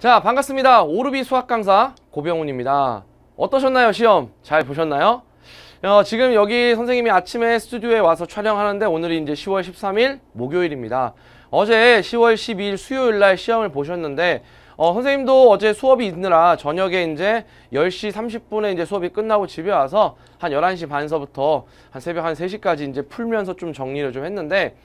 자 반갑습니다 오르비 수학 강사 고병훈입니다 어떠셨나요 시험 잘 보셨나요 어, 지금 여기 선생님이 아침에 스튜디오에 와서 촬영하는데 오늘이 이제 10월 13일 목요일입니다 어제 10월 12일 수요일 날 시험을 보셨는데 어, 선생님도 어제 수업이 있느라 저녁에 이제 10시 30분에 이제 수업이 끝나고 집에 와서 한 11시 반서부터 한 새벽 한 3시까지 이제 풀면서 좀 정리를 좀 했는데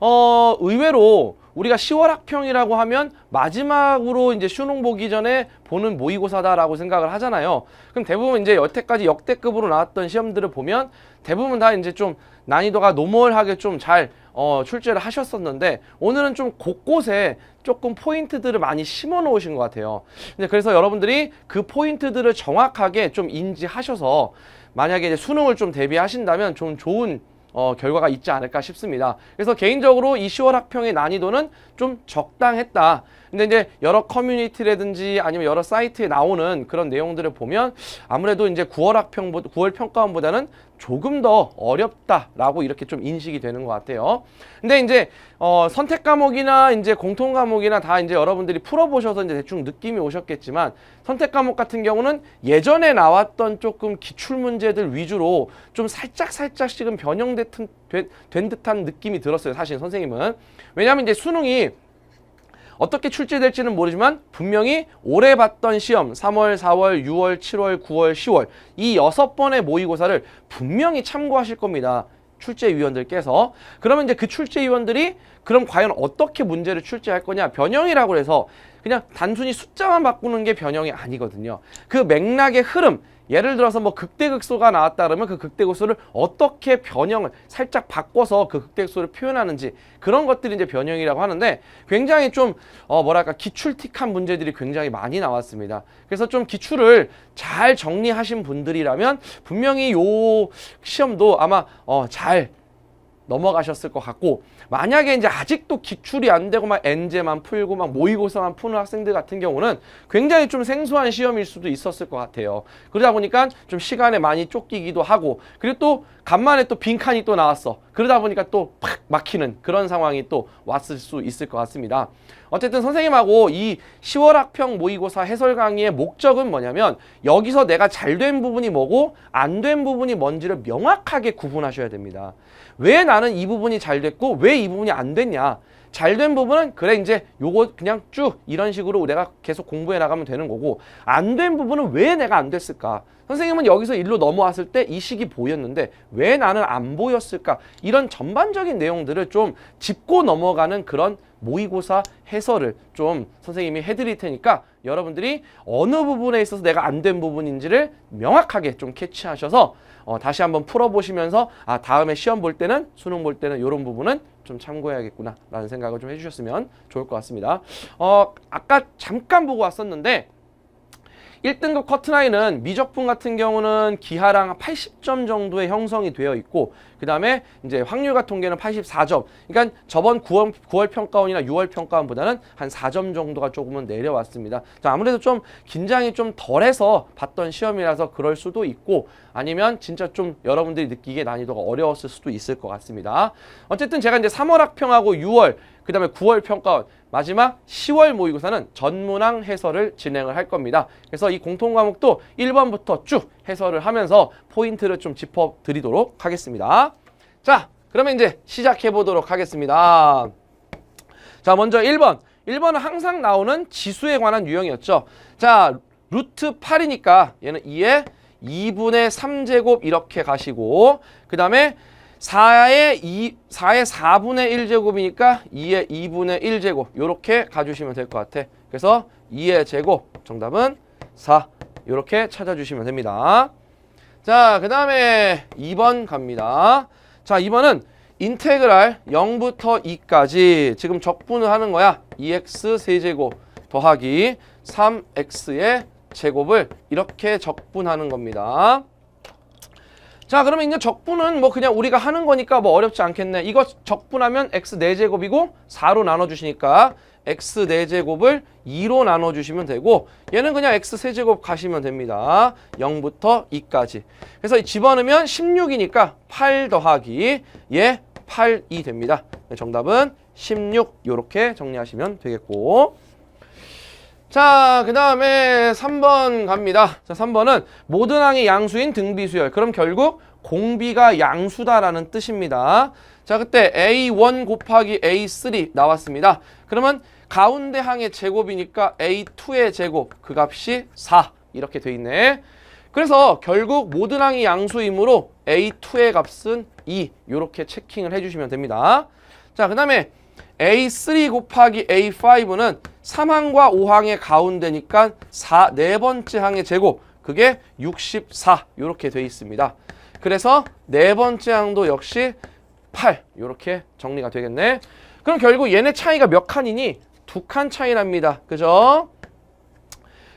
어, 의외로 우리가 10월 학평이라고 하면 마지막으로 이제 수능 보기 전에 보는 모의고사다라고 생각을 하잖아요. 그럼 대부분 이제 여태까지 역대급으로 나왔던 시험들을 보면 대부분 다 이제 좀 난이도가 노멀하게 좀잘 어, 출제를 하셨었는데 오늘은 좀 곳곳에 조금 포인트들을 많이 심어 놓으신 것 같아요. 이제 그래서 여러분들이 그 포인트들을 정확하게 좀 인지하셔서 만약에 이제 수능을 좀 대비하신다면 좀 좋은 어, 결과가 있지 않을까 싶습니다. 그래서 개인적으로 이 10월 학평의 난이도는 좀 적당했다. 근데 이제 여러 커뮤니티라든지 아니면 여러 사이트에 나오는 그런 내용들을 보면 아무래도 이제 9월 학평 9월 평가원보다는 조금 더 어렵다라고 이렇게 좀 인식이 되는 것 같아요. 근데 이제 어, 선택 과목이나 이제 공통 과목이나 다 이제 여러분들이 풀어보셔서 이제 대충 느낌이 오셨겠지만 선택 과목 같은 경우는 예전에 나왔던 조금 기출 문제들 위주로 좀 살짝 살짝씩은 변형된 된 듯한 느낌이 들었어요. 사실 선생님은 왜냐하면 이제 수능이 어떻게 출제될지는 모르지만 분명히 올해 봤던 시험 3월, 4월, 6월, 7월, 9월, 10월 이6 번의 모의고사를 분명히 참고하실 겁니다. 출제위원들께서 그러면 이제 그 출제위원들이 그럼 과연 어떻게 문제를 출제할 거냐 변형이라고 해서 그냥 단순히 숫자만 바꾸는 게 변형이 아니거든요 그 맥락의 흐름 예를 들어서 뭐 극대극소가 나왔다 그러면 그 극대극소를 어떻게 변형을 살짝 바꿔서 그 극대극소를 표현하는지 그런 것들이 이제 변형이라고 하는데 굉장히 좀어 뭐랄까 기출틱한 문제들이 굉장히 많이 나왔습니다. 그래서 좀 기출을 잘 정리하신 분들이라면 분명히 요 시험도 아마 어잘 넘어가셨을 것 같고 만약에 이제 아직도 기출이 안 되고 막 엔제만 풀고 막 모의고사만 푸는 학생들 같은 경우는 굉장히 좀 생소한 시험일 수도 있었을 것 같아요. 그러다 보니까 좀 시간에 많이 쫓기기도 하고 그리고 또 간만에 또 빈칸이 또 나왔어. 그러다 보니까 또 팍 막히는 그런 상황이 또 왔을 수 있을 것 같습니다. 어쨌든 선생님하고 이 10월 학평 모의고사 해설 강의의 목적은 뭐냐면 여기서 내가 잘 된 부분이 뭐고 안 된 부분이 뭔지를 명확하게 구분하셔야 됩니다. 왜 나는 이 부분이 잘 됐고 왜 이 부분이 안 됐냐. 잘 된 부분은 그래 이제 요거 그냥 쭉 이런 식으로 내가 계속 공부해 나가면 되는 거고 안 된 부분은 왜 내가 안 됐을까. 선생님은 여기서 일로 넘어왔을 때 이 식이 보였는데 왜 나는 안 보였을까? 이런 전반적인 내용들을 좀 짚고 넘어가는 그런 모의고사 해설을 좀 선생님이 해드릴 테니까 여러분들이 어느 부분에 있어서 내가 안 된 부분인지를 명확하게 좀 캐치하셔서 어, 다시 한번 풀어보시면서 아 다음에 시험 볼 때는 수능 볼 때는 이런 부분은 좀 참고해야겠구나 라는 생각을 좀 해주셨으면 좋을 것 같습니다. 어, 아까 잠깐 보고 왔었는데 1등급 커트라인은 미적분 같은 경우는 기하랑 80점 정도의 형성이 되어 있고 그 다음에 이제 확률 과통계는 84점 그러니까 저번 9월, 9월 평가원이나 6월 평가원보다는 한 4점 정도가 조금은 내려왔습니다 아무래도 좀 긴장이 좀 덜해서 봤던 시험이라서 그럴 수도 있고 아니면 진짜 좀 여러분들이 느끼기에 난이도가 어려웠을 수도 있을 것 같습니다 어쨌든 제가 이제 3월 학평하고 6월 그 다음에 9월 평가원 마지막 10월 모의고사는 전문항 해설을 진행을 할 겁니다. 그래서 이 공통 과목도 1번부터 쭉 해설을 하면서 포인트를 좀 짚어드리도록 하겠습니다. 자, 그러면 이제 시작해 보도록 하겠습니다. 자, 먼저 1번. 1번은 항상 나오는 지수에 관한 유형이었죠. 자, 루트 8이니까 얘는 2에 2분의 3제곱 이렇게 가시고 그 다음에 4의 2, 4의 4분의 1제곱이니까 2의 2분의 1제곱 이렇게 가주시면 될 것 같아. 그래서 2의 제곱 정답은 4 이렇게 찾아주시면 됩니다. 자, 그 다음에 2번 갑니다. 자, 2번은 인테그랄 0부터 2까지 지금 적분을 하는 거야. 2x 세제곱 더하기 3x의 제곱을 이렇게 적분하는 겁니다. 자 그러면 이제 적분은 뭐 그냥 우리가 하는 거니까 뭐 어렵지 않겠네 이거 적분하면 x 네제곱이고 4로 나눠주시니까 x 네제곱을 2로 나눠주시면 되고 얘는 그냥 x 세제곱 가시면 됩니다 0부터 2까지 그래서 집어넣으면 16이니까 8 더하기 예 8이 됩니다 네, 정답은 16 이렇게 정리하시면 되겠고 자, 그 다음에 3번 갑니다. 자, 3번은 모든 항의 양수인 등비수열. 그럼 결국 공비가 양수다라는 뜻입니다. 자, 그때 A1 곱하기 A3 나왔습니다. 그러면 가운데 항의 제곱이니까 A2의 제곱, 그 값이 4. 이렇게 돼 있네. 그래서 결국 모든 항이 양수이므로 A2의 값은 2. 이렇게 체킹을 해주시면 됩니다. 자, 그 다음에 A3 곱하기 A5는 3항과 5항의 가운데니까 4, 네 번째 항의 제곱 그게 64 이렇게 돼 있습니다. 그래서 네 번째 항도 역시 8 이렇게 정리가 되겠네. 그럼 결국 얘네 차이가 몇 칸이니? 두 칸 차이랍니다. 그죠?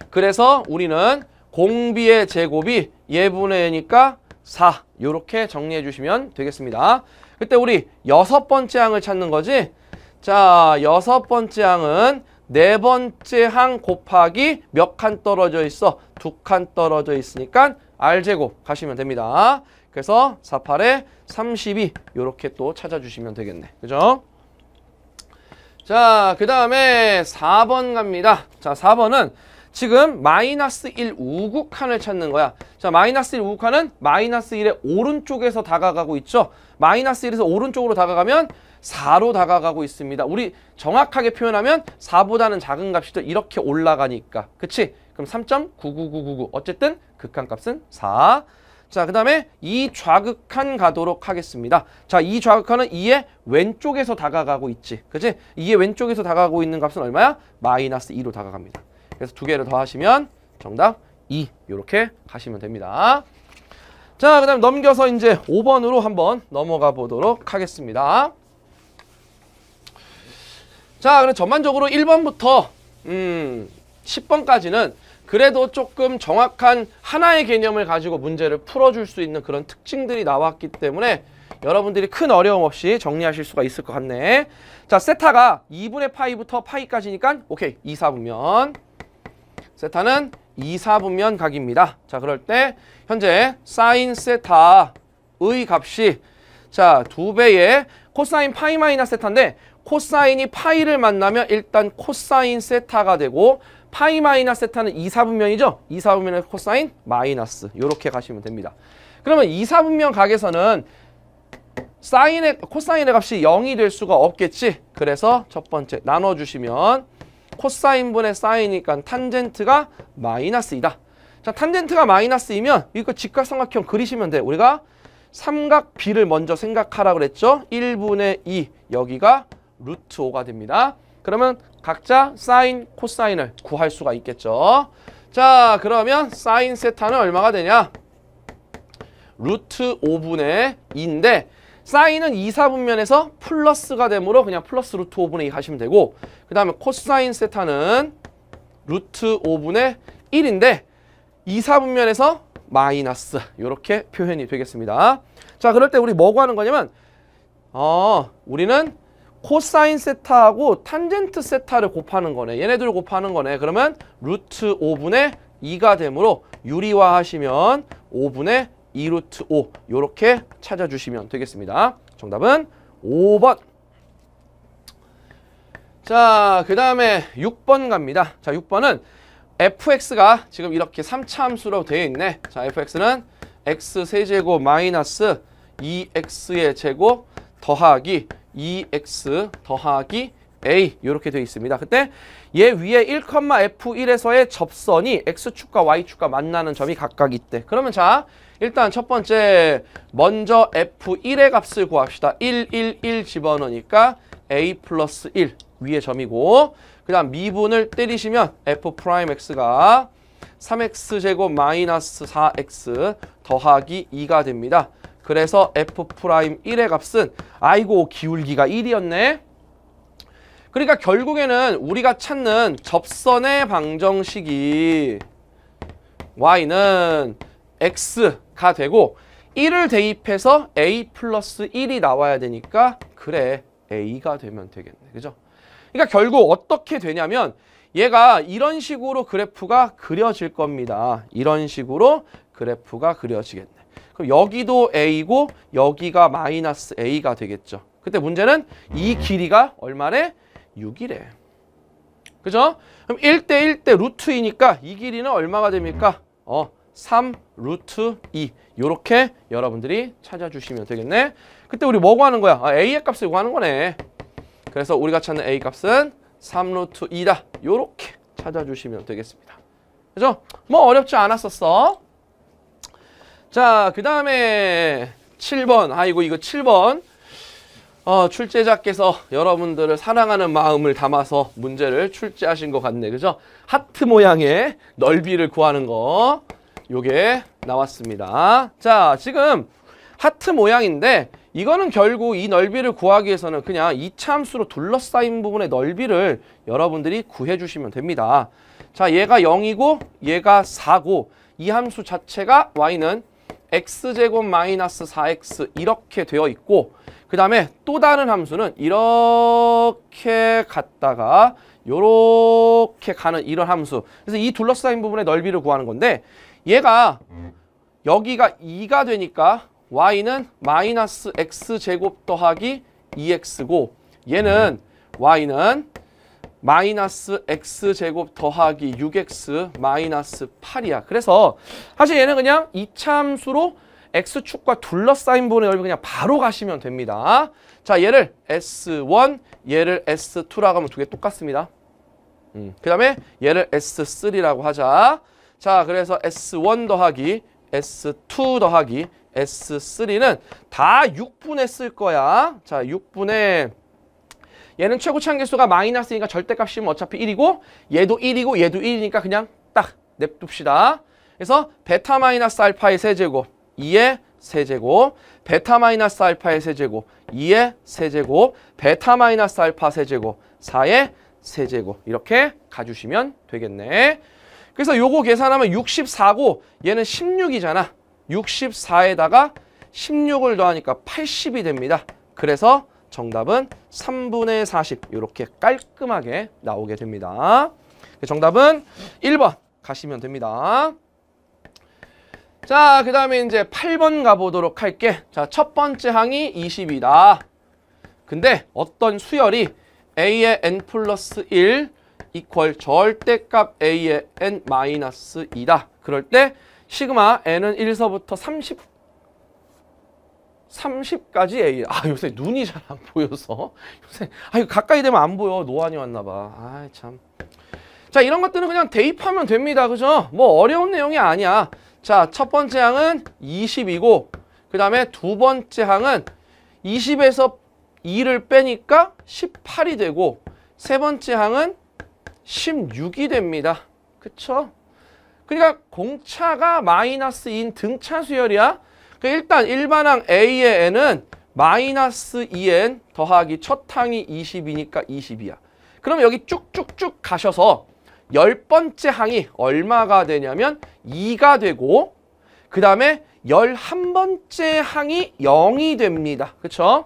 그래서 우리는 공비의 제곱이 예분의 니까 4 이렇게 정리해 주시면 되겠습니다. 그때 우리 여섯 번째 항을 찾는 거지? 자, 여섯 번째 항은 네 번째 항 곱하기 몇 칸 떨어져 있어? 두 칸 떨어져 있으니까 R제곱 가시면 됩니다. 그래서 48에 32 이렇게 또 찾아주시면 되겠네. 그죠? 자, 그 다음에 4번 갑니다. 자, 4번은 지금 마이너스 1 우극한을 찾는 거야. 자, 마이너스 1 우극한은 마이너스 1의 오른쪽에서 다가가고 있죠. 마이너스 1에서 오른쪽으로 다가가면 4로 다가가고 있습니다. 우리 정확하게 표현하면 4보다는 작은 값이죠. 이렇게 올라가니까. 그치? 그럼 3.99999. 어쨌든 극한값은 4. 자, 그 다음에 이 좌극한 가도록 하겠습니다. 자, 이 좌극한은 2의 왼쪽에서 다가가고 있지. 그치? 2의 왼쪽에서 다가가고 있는 값은 얼마야? 마이너스 2로 다가갑니다. 그래서 두 개를 더하시면 정답 2 이렇게 가시면 됩니다. 자, 그 다음 넘겨서 이제 5번으로 한번 넘어가 보도록 하겠습니다. 자, 그럼 전반적으로 1번부터 음, 10번까지는 그래도 조금 정확한 하나의 개념을 가지고 문제를 풀어줄 수 있는 그런 특징들이 나왔기 때문에 여러분들이 큰 어려움 없이 정리하실 수가 있을 것 같네. 자, 세타가 2분의 파이부터 파이까지니까 오케이, 2, 4분면 세타는 2, 4분면 각입니다. 자, 그럴 때 현재 사인 세타의 값이 자, 두 배의 코사인 파이 마이너스 세타인데 코사인이 파이를 만나면 일단 코사인 세타가 되고 파이 마이너스 세타는 2, 4분면이죠? 2, 4분면의 코사인 마이너스 이렇게 가시면 됩니다. 그러면 2, 4분면 각에서는 사인의 코사인의 값이 0이 될 수가 없겠지. 그래서 첫 번째 나눠주시면 코사인분의 사인이니까 탄젠트가 마이너스이다. 자, 탄젠트가 마이너스이면 이거 직각삼각형 그리시면 돼. 우리가 삼각 비를 먼저 생각하라 그랬죠. 1분의 2 여기가 루트 5가 됩니다. 그러면 각자 사인, 코사인을 구할 수가 있겠죠. 자, 그러면 사인 세타는 얼마가 되냐? 루트 5분의 2인데 사인은 2, 4분면에서 플러스가 되므로 그냥 플러스 루트 5분의 2 하시면 되고 그 다음에 코사인 세타는 루트 5분의 1인데 2, 4분면에서 마이너스 이렇게 표현이 되겠습니다. 자 그럴 때 우리 뭐고 하는 거냐면 어 우리는 코사인 세타하고 탄젠트 세타를 곱하는 거네. 얘네들 곱하는 거네. 그러면 루트 5분의 2가 되므로 유리화 하시면 5분의 2루트 5 이렇게 찾아주시면 되겠습니다. 정답은 5번 자, 그 다음에 6번 갑니다. 자, 6번은 fx가 지금 이렇게 3차함수로 되어 있네. 자, fx는 x 세제곱 마이너스 2x의 제곱 더하기 2x 더하기 a 이렇게 되어 있습니다. 그때 얘 위에 1,f1에서의 접선이 x축과 y축과 만나는 점이 각각 있대. 그러면 자, 일단 첫 번째 먼저 f1의 값을 구합시다. 1, 1, 1 집어넣으니까 a 플러스 1 위에 점이고 그 다음 미분을 때리시면 f'x가 3x제곱 마이너스 4x 더하기 2가 됩니다. 그래서 f'1의 값은 아이고 기울기가 1이었네. 그러니까 결국에는 우리가 찾는 접선의 방정식이 y는 x가 되고 1을 대입해서 a 플러스 1이 나와야 되니까 그래 a가 되면 되겠네. 그죠? 그러니까 결국 어떻게 되냐면 얘가 이런 식으로 그래프가 그려질 겁니다. 이런 식으로 그래프가 그려지겠네. 그럼 여기도 A고 여기가 마이너스 A가 되겠죠. 그때 문제는 이 길이가 얼마래? 6이래. 그죠? 그럼 1대 1대 루트이니까 이 길이는 얼마가 됩니까? 어, 3 루트 2 요렇게 여러분들이 찾아주시면 되겠네. 그때 우리 뭐고 하는 거야? 아, A의 값을 구하는 거네. 그래서 우리가 찾는 A 값은 3루트 2다. 요렇게 찾아주시면 되겠습니다. 그죠? 뭐 어렵지 않았었어. 자, 그 다음에 7번. 아이고, 이거 7번. 어, 출제자께서 여러분들을 사랑하는 마음을 담아서 문제를 출제하신 것 같네. 그죠? 하트 모양의 넓이를 구하는 거. 요게 나왔습니다. 자, 지금 하트 모양인데 이거는 결국 이 넓이를 구하기 위해서는 그냥 이차함수로 둘러싸인 부분의 넓이를 여러분들이 구해주시면 됩니다. 자, 얘가 0이고 얘가 4고 이 함수 자체가 y는 x제곱 마이너스 4x 이렇게 되어 있고 그 다음에 또 다른 함수는 이렇게 갔다가 이렇게 가는 이런 함수 그래서 이 둘러싸인 부분의 넓이를 구하는 건데 얘가 여기가 2가 되니까 y는 마이너스 x제곱 더하기 2x고 e 얘는 y는 마이너스 x제곱 더하기 6x 마이너스 8이야. 그래서 사실 얘는 그냥 이참수로 x축과 둘러싸인 부분의 넓이 그냥 바로 가시면 됩니다. 자, 얘를 s1, 얘를 s2라고 하면 두 개 똑같습니다. 음, 그 다음에 얘를 s3라고 하자. 자, 그래서 s1 더하기 s2 더하기 S3는 다6분에쓸 거야. 자, 6분에 얘는 최고 창계수가 마이너스니까 절대값이면 어차피 1이고 얘도 1이고 얘도 1이니까 그냥 딱 냅둡시다. 그래서 베타 마이너스 알파의 세제곱 2의 세제곱 베타 마이너스 알파의 세제곱 2의 세제곱 베타 마이너스 알파 세제곱 4의 세제곱 이렇게 가주시면 되겠네. 그래서 요거 계산하면 64고 얘는 16이잖아. 64에다가 16을 더하니까 80이 됩니다. 그래서 정답은 3분의 40 이렇게 깔끔하게 나오게 됩니다. 그 정답은 1번 가시면 됩니다. 자, 그 다음에 이제 8번 가보도록 할게. 자, 첫 번째 항이 20이다. 근데 어떤 수열이 a의 n 플러스 1 이퀄 절대값 a의 n 마이너스 2다. 그럴 때 시그마 n은 1서부터 30 30까지 a. 아 요새 눈이 잘 안 보여서 요새 아 이거 가까이 되면 안 보여 노안이 왔나 봐. 아 참. 자 이런 것들은 그냥 대입하면 됩니다. 그죠? 뭐 어려운 내용이 아니야. 자 첫 번째 항은 20이고 그 다음에 두 번째 항은 20에서 2를 빼니까 18이 되고 세 번째 항은 16이 됩니다. 그쵸? 그러니까 공차가 마이너스인 등차 수열이야. 그러니까 일단 일반항 A의 n은 마이너스 2n 더하기 첫 항이 20이니까 20이야. 그럼 여기 쭉쭉쭉 가셔서 열 번째 항이 얼마가 되냐면 2가 되고 그 다음에 열 한 번째 항이 0이 됩니다. 그렇죠?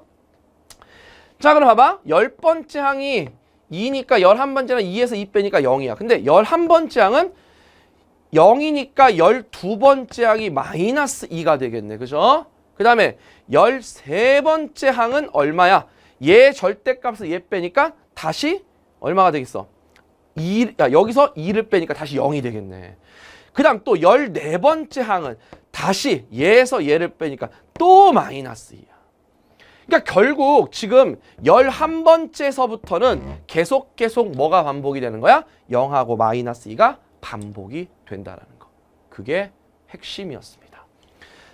자 그럼 봐봐. 열 번째 항이 2니까 열 한 번째는 2에서 2 빼니까 0이야. 근데 열 한 번째 항은 0이니까 12번째 항이 마이너스 2가 되겠네. 그죠? 그 다음에 13번째 항은 얼마야? 얘 절대값을 얘 빼니까 다시 얼마가 되겠어? 2, 야, 여기서 2를 빼니까 다시 0이 되겠네. 그 다음 또 14번째 항은 다시 얘에서 얘를 빼니까 또 마이너스 2야. 그러니까 결국 지금 11번째서부터는 계속 계속 뭐가 반복이 되는 거야? 0하고 마이너스 2가 반복이 된다는 거. 그게 핵심이었습니다.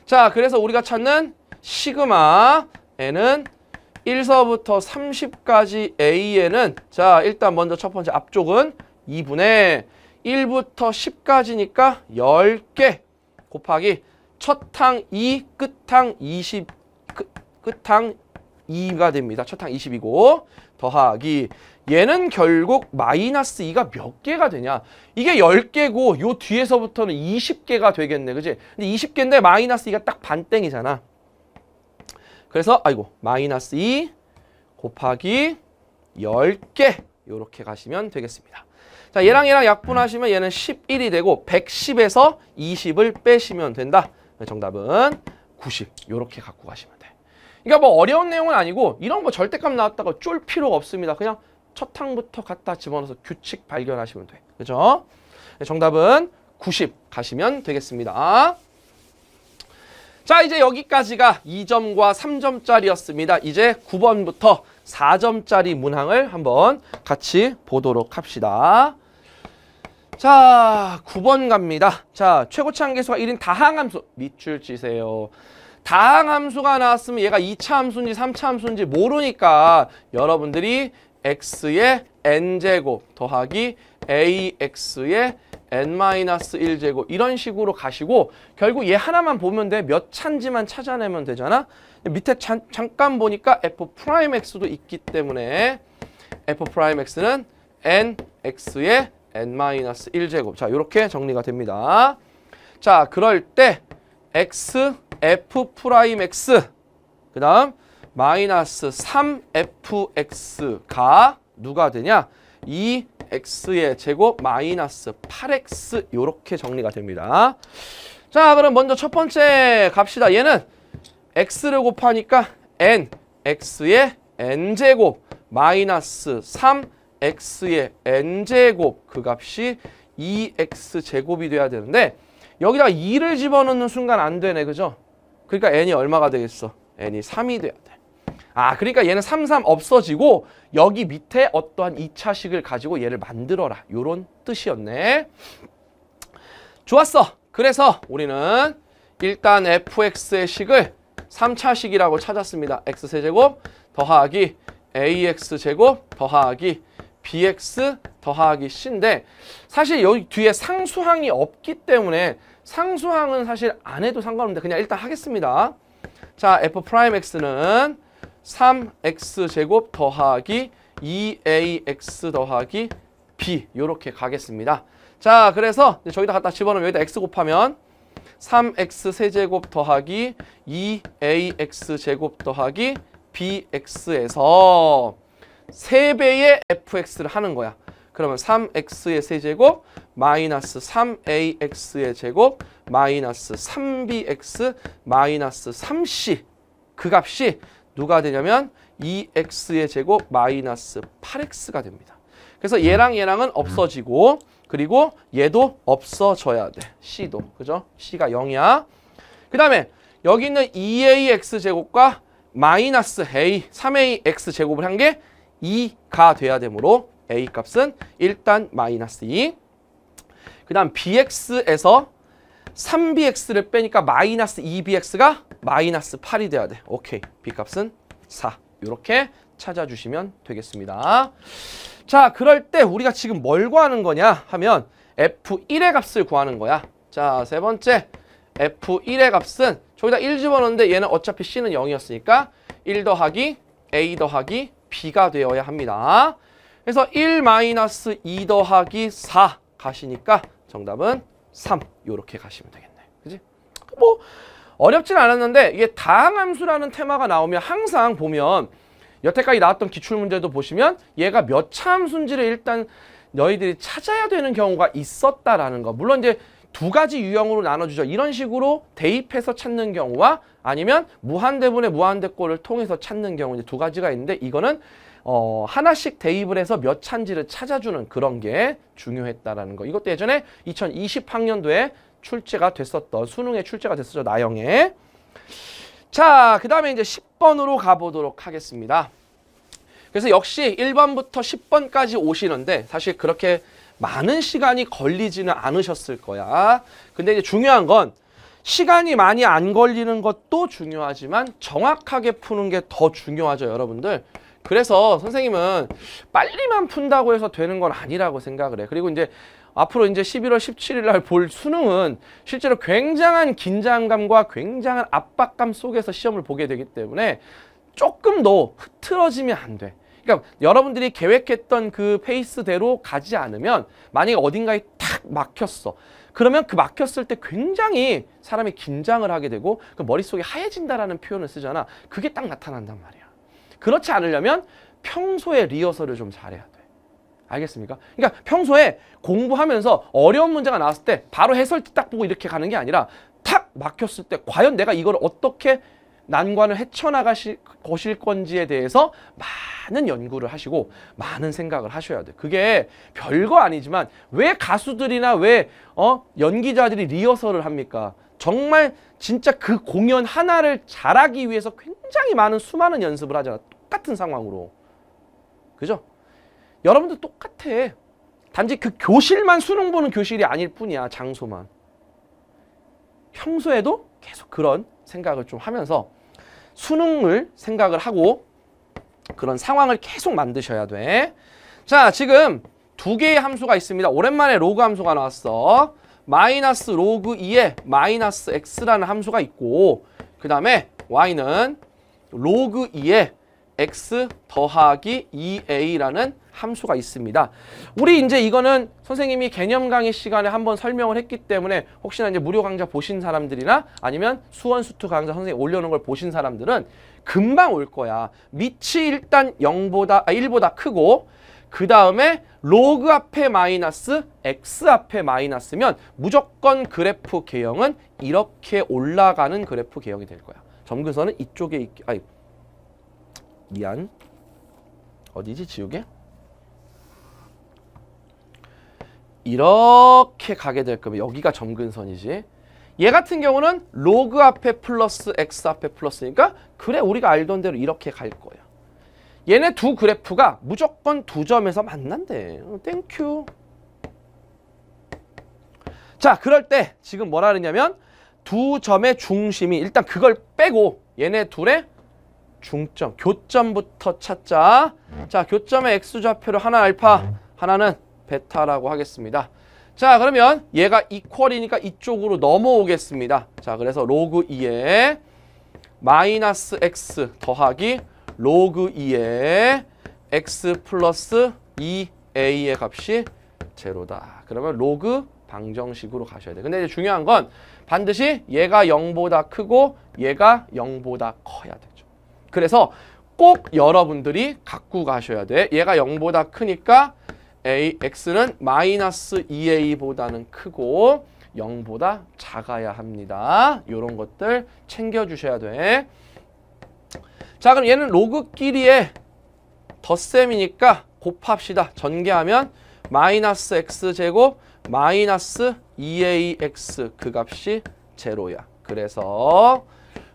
자, 그래서 우리가 찾는 시그마에는 1서부터 30까지 A에는 자, 일단 먼저 첫 번째 앞쪽은 2분의 1부터 10까지니까 10개 곱하기 첫탕 2, 끝탕 20, 끝, 끝탕 2가 됩니다. 첫탕 20이고 더하기 얘는 결국 마이너스 2가 몇 개가 되냐 이게 10개고 요 뒤에서부터는 20개가 되겠네 그지 근데 20개인데 마이너스 2가 딱 반땡이잖아 그래서 아이고 마이너스 2 곱하기 10개 요렇게 가시면 되겠습니다 자 얘랑 얘랑 약분하시면 얘는 11이 되고 110에서 20을 빼시면 된다 네, 정답은 90 요렇게 갖고 가시면 돼 그러니까 뭐 어려운 내용은 아니고 이런 거 절대값 나왔다고 쫄 필요가 없습니다. 그냥 첫 항부터 갖다 집어넣어서 규칙 발견하시면 돼. 그죠? 네, 정답은 90 가시면 되겠습니다. 자, 이제 여기까지가 2점과 3점짜리였습니다. 이제 9번부터 4점짜리 문항을 한번 같이 보도록 합시다. 자, 9번 갑니다. 자, 최고치 한계수가 1인 다항함수. 밑줄 치세요. 다항함수가 나왔으면 얘가 2차 함수인지 3차 함수인지 모르니까 여러분들이 x의 n제곱 더하기 ax의 n-1제곱 이런 식으로 가시고 결국 얘 하나만 보면 돼. 몇 찬지만 찾아내면 되잖아. 밑에 자, 잠깐 보니까 f'x도 있기 때문에 f'x는 nx의 n-1제곱 자 이렇게 정리가 됩니다. 자 그럴 때 x f'x 그 다음 마이너스 3fx가 누가 되냐? 2x의 제곱 마이너스 8x 이렇게 정리가 됩니다. 자 그럼 먼저 첫 번째 갑시다. 얘는 x를 곱하니까 n, x의 n제곱 마이너스 3x의 n제곱 그 값이 2x제곱이 돼야 되는데 여기다가 2를 집어넣는 순간 안 되네 그죠? 그러니까 n이 얼마가 되겠어? n이 3이 돼야 돼. 아 그러니까 얘는 삼삼 없어지고 여기 밑에 어떠한 2차식을 가지고 얘를 만들어라 요런 뜻이었네 좋았어 그래서 우리는 일단 fx의 식을 3차식이라고 찾았습니다 x세제곱 더하기 ax제곱 더하기 bx 더하기 c인데 사실 여기 뒤에 상수항이 없기 때문에 상수항은 사실 안 해도 상관없는데 그냥 일단 하겠습니다 자 f'x는 3x제곱 더하기 2ax 더하기 b 이렇게 가겠습니다. 자 그래서 저기다 갖다 집어넣으면 여기다 x 곱하면 3x 세제곱 더하기 2ax 제곱 더하기 bx에서 3배의 fx를 하는 거야. 그러면 3x의 세제곱 마이너스 3ax의 제곱 마이너스 3bx 마이너스 3c 그 값이 누가 되냐면 2x의 제곱 마이너스 8x가 됩니다. 그래서 얘랑 얘랑은 없어지고 그리고 얘도 없어져야 돼. c도. 그죠? c가 0이야. 그 다음에 여기 있는 2ax 제곱과 마이너스 a, 3ax 제곱을 한 게 2가 돼야 되므로 a 값은 일단 마이너스 2. 그 다음 bx에서 3bx를 빼니까 마이너스 2bx가 마이너스 8이 돼야 돼. 오케이. b값은 4. 이렇게 찾아주시면 되겠습니다. 자, 그럴 때 우리가 지금 뭘 구하는 거냐 하면 f1의 값을 구하는 거야. 자, 세 번째 f1의 값은 저기다 1 집어넣는데 얘는 어차피 c는 0이었으니까 1 더하기 a 더하기 b가 되어야 합니다. 그래서 1 마이너스 2 더하기 4 가시니까 정답은 3 이렇게 가시면 되겠네. 그지? 뭐 어렵진 않았는데 이게 다항함수라는 테마가 나오면 항상 보면 여태까지 나왔던 기출문제도 보시면 얘가 몇 차함수인지를 일단 너희들이 찾아야 되는 경우가 있었다라는 거. 물론 이제 두 가지 유형으로 나눠주죠. 이런 식으로 대입해서 찾는 경우와 아니면 무한대분의 무한대꼴을 통해서 찾는 경우 이제 두 가지가 있는데 이거는 어, 하나씩 대입을 해서 몇 찬지를 찾아주는 그런 게 중요했다라는 거. 이것도 예전에 2020학년도에 출제가 됐었던 수능에 출제가 됐었죠. 나영에. 자, 그다음에 이제 10번으로 가 보도록 하겠습니다. 그래서 역시 1번부터 10번까지 오시는데 사실 그렇게 많은 시간이 걸리지는 않으셨을 거야. 근데 이제 중요한 건 시간이 많이 안 걸리는 것도 중요하지만 정확하게 푸는 게 더 중요하죠, 여러분들. 그래서 선생님은 빨리만 푼다고 해서 되는 건 아니라고 생각을 해. 그리고 이제 앞으로 이제 11월 17일 날 볼 수능은 실제로 굉장한 긴장감과 굉장한 압박감 속에서 시험을 보게 되기 때문에 조금 더 흐트러지면 안 돼. 그러니까 여러분들이 계획했던 그 페이스대로 가지 않으면 만약에 어딘가에 탁 막혔어. 그러면 그 막혔을 때 굉장히 사람이 긴장을 하게 되고 그 머릿속이 하얘진다라는 표현을 쓰잖아. 그게 딱 나타난단 말이야. 그렇지 않으려면 평소에 리허설을 좀 잘해야 돼. 알겠습니까? 그러니까 평소에 공부하면서 어려운 문제가 나왔을 때 바로 해설 딱 보고 이렇게 가는 게 아니라 탁 막혔을 때 과연 내가 이걸 어떻게 난관을 헤쳐나가실 것일 건지에 대해서 많은 연구를 하시고 많은 생각을 하셔야 돼. 그게 별거 아니지만 왜 가수들이나 왜 어, 연기자들이 리허설을 합니까? 정말 진짜 그 공연 하나를 잘하기 위해서 굉장히 많은 수많은 연습을 하잖아. 똑같은 상황으로. 그죠? 여러분도 똑같아. 단지 그 교실만 수능 보는 교실이 아닐 뿐이야. 장소만. 평소에도 계속 그런 생각을 좀 하면서 수능을 생각을 하고 그런 상황을 계속 만드셔야 돼. 자, 지금 두 개의 함수가 있습니다. 오랜만에 로그 함수가 나왔어. 마이너스 로그 2에 마이너스 x라는 함수가 있고 그 다음에 y는 로그 2에 x 더하기 2a라는 함수가 있습니다. 우리 이제 이거는 선생님이 개념 강의 시간에 한번 설명을 했기 때문에 혹시나 이제 무료 강좌 보신 사람들이나 아니면 수원 수투 강좌 선생님 올려놓은 걸 보신 사람들은 금방 올 거야. 밑이 일단 0보다 아, 1보다 크고 그 다음에 로그 앞에 마이너스 x 앞에 마이너스면 무조건 그래프 개형은 이렇게 올라가는 그래프 개형이 될 거야. 점근선은 이쪽에 있... 아니 미안. 어디지 지우개? 이렇게 가게 될 거면 여기가 점근선이지. 얘 같은 경우는 로그 앞에 플러스 x 앞에 플러스니까 그래 우리가 알던 대로 이렇게 갈 거야. 얘네 두 그래프가 무조건 두 점에서 만난대. 땡큐. 어, 자, 그럴 때 지금 뭐라 그러냐면 두 점의 중심이 일단 그걸 빼고 얘네 둘의 중점, 교점부터 찾자. 자, 교점의 x좌표를 하나 알파, 하나는 베타라고 하겠습니다. 자, 그러면 얘가 이퀄이니까 이쪽으로 넘어오겠습니다. 자, 그래서 로그 2에 마이너스 x 더하기 로그 2의 x 플러스 2a의 값이 제로다. 그러면 로그 방정식으로 가셔야 돼. 근데 이제 중요한 건 반드시 얘가 0보다 크고 얘가 0보다 커야 되죠. 그래서 꼭 여러분들이 갖고 가셔야 돼. 얘가 0보다 크니까 ax는 마이너스 2a보다는 크고 0보다 작아야 합니다. 이런 것들 챙겨주셔야 돼. 자 그럼 얘는 로그끼리의 덧셈이니까 곱합시다. 전개하면 마이너스 x제곱 마이너스 2ax e 그 값이 제로야. 그래서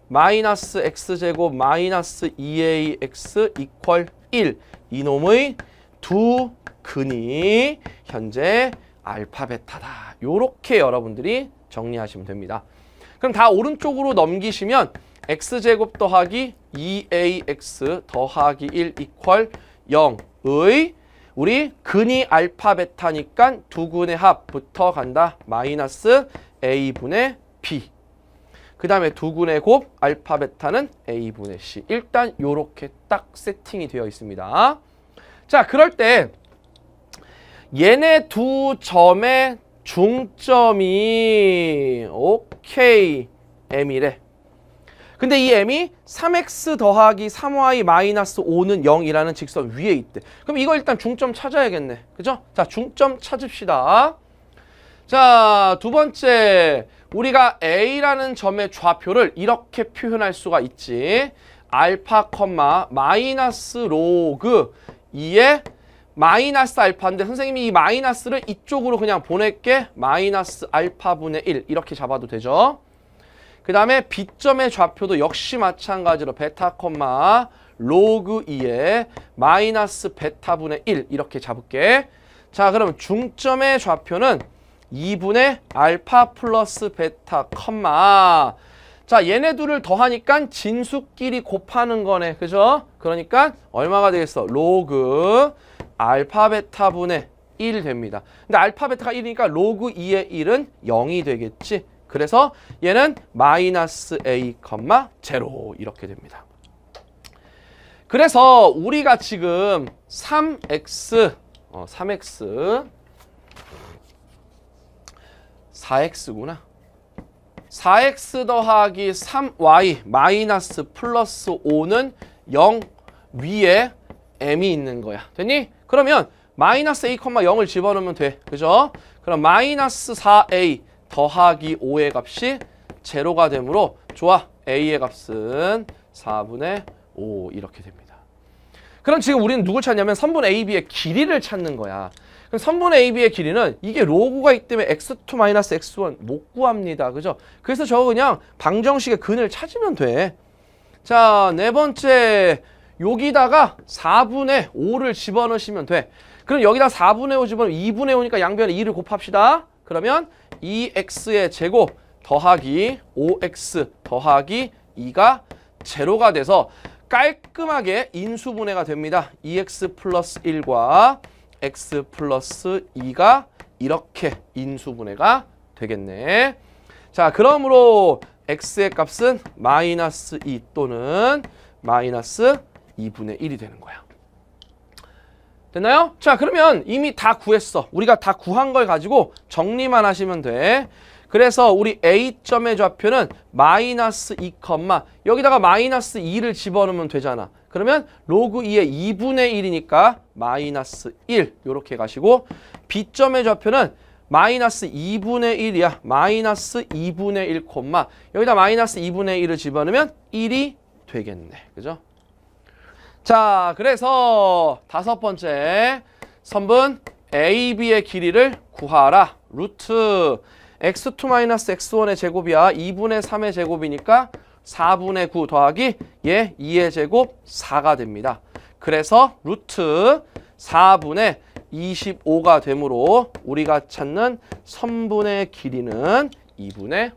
마이너스 x제곱 마이너스 2ax 이퀄 1 이놈의 두 근이 현재 알파벳하다. 요렇게 여러분들이 정리하시면 됩니다. 그럼 다 오른쪽으로 넘기시면 x제곱 더하기 2ax 더하기 1 이퀄 0의 우리 근이 알파 베타니까 두 군의 합부터 간다. 마이너스 a분의 b. 그 다음에 두 군의 곱 알파 베타는 a분의 c. 일단 이렇게 딱 세팅이 되어 있습니다. 자 그럴 때 얘네 두 점의 중점이 오케이 m이래. 근데 이 m이 3x 더하기 3y 마이너스 5는 0이라는 직선 위에 있대. 그럼 이거 일단 중점 찾아야겠네. 그죠? 자, 중점 찾읍시다. 자, 두 번째. 우리가 a라는 점의 좌표를 이렇게 표현할 수가 있지. 알파, 컴마 마이너스 로그 2의 마이너스 알파인데 선생님이 이 마이너스를 이쪽으로 그냥 보낼게 마이너스 알파분의 1 이렇게 잡아도 되죠. 그 다음에 B점의 좌표도 역시 마찬가지로 베타 콤마 로그 2에 마이너스 베타분의 1 이렇게 잡을게. 자 그럼 중점의 좌표는 2분의 알파 플러스 베타 컴마 자 얘네 둘을 더하니까 진수끼리 곱하는 거네 그죠? 그러니까 얼마가 되겠어? 로그 알파 베타 분의 1 됩니다 근데 알파 베타가 1이니까 로그 2의 1은 0이 되겠지 그래서 얘는 마이너스 a, 제로 이렇게 됩니다. 그래서 우리가 지금 3x, 어, 3x, 4x구나. 4x 더하기 3y 마이너스 플러스 5는 0 위에 m이 있는 거야. 됐니? 그러면 마이너스 a, 0을 집어넣으면 돼. 그죠? 그럼 마이너스 4a 더하기 5의 값이 제로가 되므로 좋아 A의 값은 4분의 5 이렇게 됩니다. 그럼 지금 우리는 누굴 찾냐면 3분 AB의 길이를 찾는 거야. 그럼 3분의 AB의 길이는 이게 로그가 있기 때문에 x2 x1 못 구합니다. 그죠? 그래서 저 그냥 방정식의 근을 찾으면 돼. 자, 네 번째 여기다가 4분의 5를 집어넣으시면 돼. 그럼 여기다 4분의 5 집어넣으면 2분의 5니까 양변에 2를 곱합시다. 그러면 2x의 제곱 더하기 5x 더하기 2가 제로가 돼서 깔끔하게 인수분해가 됩니다. 2x 플러스 1과 x 플러스 2가 이렇게 인수분해가 되겠네. 자, 그러므로 x의 값은 마이너스 2 또는 마이너스 2분의 1이 되는 거야. 됐나요? 자 그러면 이미 다 구했어 우리가 다 구한 걸 가지고 정리만 하시면 돼 그래서 우리 A점의 좌표는 마이너스 2, 여기다가 마이너스 2를 집어넣으면 되잖아 그러면 로그 2의 2분의 1이니까 마이너스 1 이렇게 가시고 B점의 좌표는 마이너스 2분의 1이야 마이너스 2분의 1, 여기다 마이너스 2분의 1을 집어넣으면 1이 되겠네 그죠? 자, 그래서 다섯 번째 선분 AB의 길이를 구하라. 루트 x2-x1의 제곱이야. 2분의 3의 제곱이니까 4분의 9 더하기 얘 2의 제곱 4가 됩니다. 그래서 루트 4분의 25가 되므로 우리가 찾는 선분의 길이는 2분의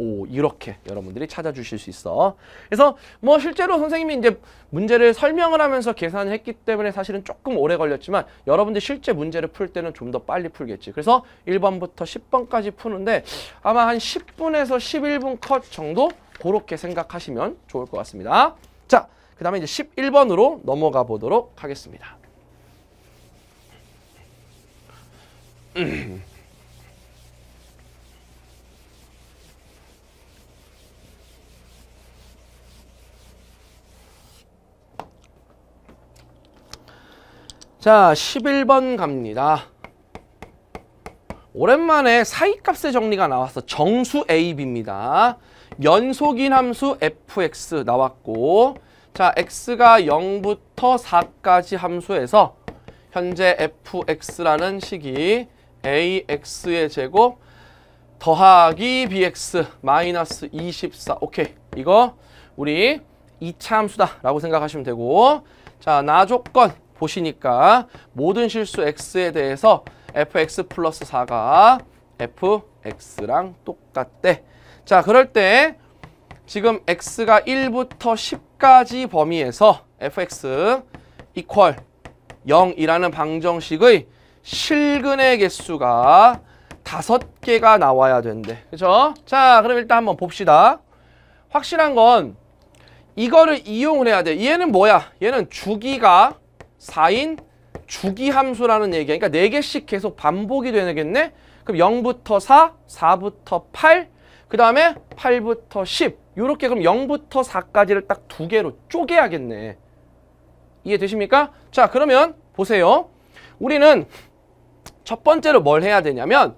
5 이렇게 여러분들이 찾아주실 수 있어. 그래서 뭐 실제로 선생님이 이제 문제를 설명을 하면서 계산을 했기 때문에 사실은 조금 오래 걸렸지만 여러분들 실제 문제를 풀 때는 좀 더 빨리 풀겠지. 그래서 1번부터 10번까지 푸는데 아마 한 10분에서 11분 컷 정도 그렇게 생각하시면 좋을 것 같습니다. 자, 그 다음에 이제 11번으로 넘어가 보도록 하겠습니다. 자 11번 갑니다 오랜만에 사이값의 정리가 나와서 정수 a, b입니다 연속인 함수 fx 나왔고 자 x가 0부터 4까지 함수에서 현재 fx라는 식이 ax의 제곱 더하기 bx 마이너스 24 오케이 이거 우리 이차 함수다 라고 생각하시면 되고 자 나조건 보시니까 모든 실수 x에 대해서 fx 플러스 4가 fx랑 똑같대. 자, 그럴 때 지금 x가 1부터 10까지 범위에서 fx 이퀄 0이라는 방정식의 실근의 개수가 다섯 개가 나와야 된대. 그죠? 자, 그럼 일단 한번 봅시다. 확실한 건 이거를 이용을 해야 돼. 얘는 뭐야? 얘는 주기가 4인 주기 함수라는 얘기야. 그러니까 4개씩 계속 반복이 되겠네. 그럼 0부터 4, 4부터 8, 그 다음에 8부터 10 이렇게 그럼 0부터 4까지를 딱 두 개로 쪼개야겠네. 이해되십니까? 자 그러면 보세요. 우리는 첫 번째로 뭘 해야 되냐면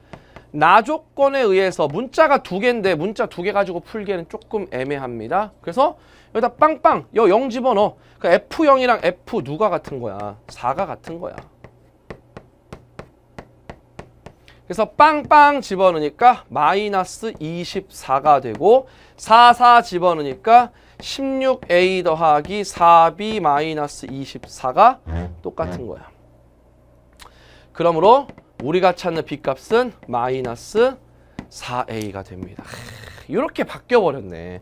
나 조건에 의해서 문자가 두 개인데 문자 두 개 가지고 풀기에는 조금 애매합니다. 그래서 여기다 빵빵 여0 집어넣어 그 F0이랑 F 누가 같은 거야 4가 같은 거야 그래서 빵빵 집어넣으니까 마이너스 24가 되고 44 집어넣으니까 16a 더하기 4b 마이너스 24가 똑같은 거야 그러므로 우리가 찾는 b값은 마이너스 4a가 됩니다 이렇게 바뀌어버렸네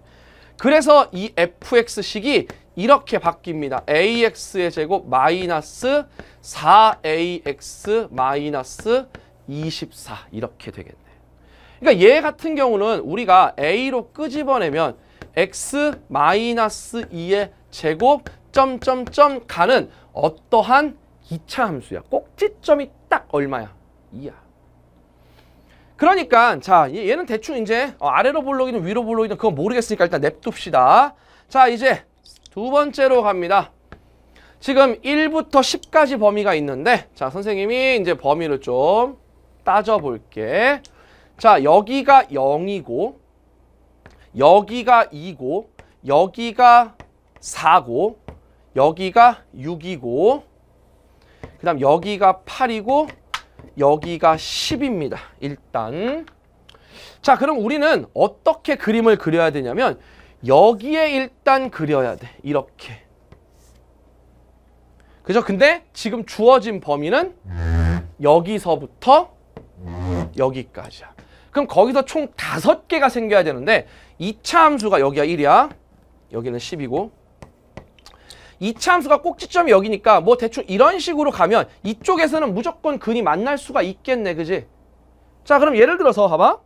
그래서 이 fx식이 이렇게 바뀝니다. ax의 제곱 마이너스 4ax 마이너스 24 이렇게 되겠네. 그러니까 얘 같은 경우는 우리가 a로 끄집어내면 x 마이너스 2의 제곱 점점점 가는 어떠한 이차 함수야. 꼭지점이 딱 얼마야? 2야. 그러니까 자 얘는 대충 이제 어, 아래로 볼록이든 위로 볼록이든 그건 모르겠으니까 일단 냅둡시다. 자 이제 두 번째로 갑니다. 지금 1부터 10까지 범위가 있는데 자 선생님이 이제 범위를 좀 따져볼게. 자 여기가 0이고 여기가 2고 여기가 4고 여기가 6이고 그 다음 여기가 8이고 여기가 10입니다. 일단 자 그럼 우리는 어떻게 그림을 그려야 되냐면 여기에 일단 그려야 돼. 이렇게 그죠? 근데 지금 주어진 범위는 여기서부터 여기까지야. 그럼 거기서 총5 개가 생겨야 되는데 2차 함수가 여기가 1이야. 여기는 10이고 이차 함수가 꼭지점이 여기니까 뭐 대충 이런 식으로 가면 이쪽에서는 무조건 근이 만날 수가 있겠네 그지? 자 그럼 예를 들어서 봐봐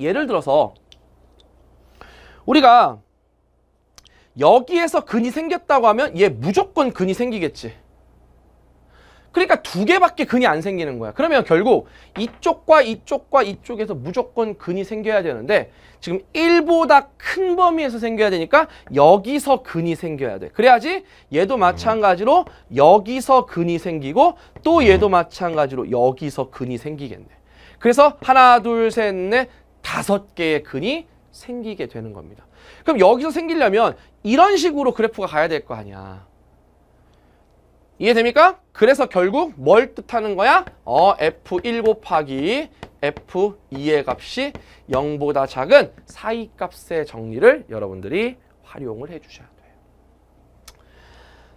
예를 들어서 우리가 여기에서 근이 생겼다고 하면 얘 무조건 근이 생기겠지 그러니까 두 개밖에 근이 안 생기는 거야. 그러면 결국 이쪽과 이쪽과 이쪽에서 무조건 근이 생겨야 되는데 지금 1보다 큰 범위에서 생겨야 되니까 여기서 근이 생겨야 돼. 그래야지 얘도 음. 마찬가지로 여기서 근이 생기고 또 음. 얘도 마찬가지로 여기서 근이 생기겠네. 그래서 하나, 둘, 셋, 넷, 다섯 개의 근이 생기게 되는 겁니다. 그럼 여기서 생기려면 이런 식으로 그래프가 가야 될 거 아니야. 이해됩니까? 그래서 결국 뭘 뜻하는 거야? 어, F1 곱하기 F2의 값이 0보다 작은 사이 값의 정리를 여러분들이 활용을 해주셔야 돼요.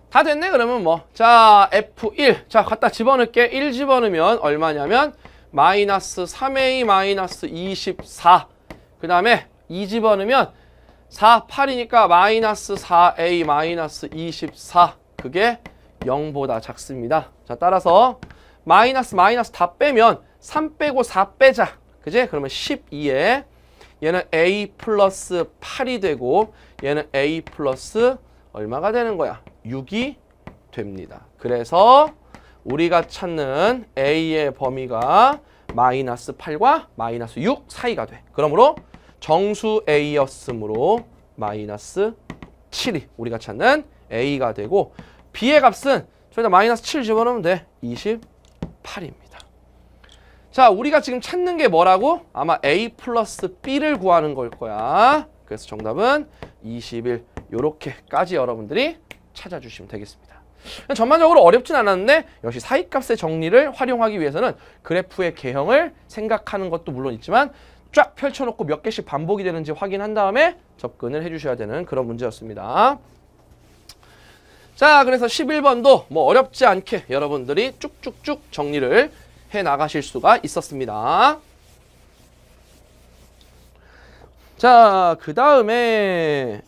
다 됐네 그러면 뭐. 자 F1 자 갖다 집어넣을게. 1 집어넣으면 얼마냐면 마이너스 3A 마이너스 24. 그 다음에 2 집어넣으면 4, 8이니까 마이너스 4A 마이너스 24. 그게 0보다 작습니다. 자, 따라서 마이너스 마이너스 다 빼면 3 빼고 4 빼자. 그지? 그러면 12에 얘는 a 플러스 8이 되고 얘는 a 플러스 얼마가 되는 거야? 6이 됩니다. 그래서 우리가 찾는 a의 범위가 마이너스 8과 마이너스 6 사이가 돼. 그러므로 정수 a였으므로 마이너스 7이 우리가 찾는 a가 되고 B의 값은 저희가 마이너스 7 집어넣으면 돼. 28입니다. 자, 우리가 지금 찾는 게 뭐라고? 아마 A 플러스 B를 구하는 걸 거야. 그래서 정답은 21 요렇게까지 여러분들이 찾아주시면 되겠습니다. 전반적으로 어렵진 않았는데 역시 사이값의 정리를 활용하기 위해서는 그래프의 개형을 생각하는 것도 물론 있지만 쫙 펼쳐놓고 몇 개씩 반복이 되는지 확인한 다음에 접근을 해주셔야 되는 그런 문제였습니다. 자 그래서 11번도 뭐 어렵지 않게 여러분들이 쭉쭉쭉 정리를 해 나가실 수가 있었습니다. 자, 그 다음에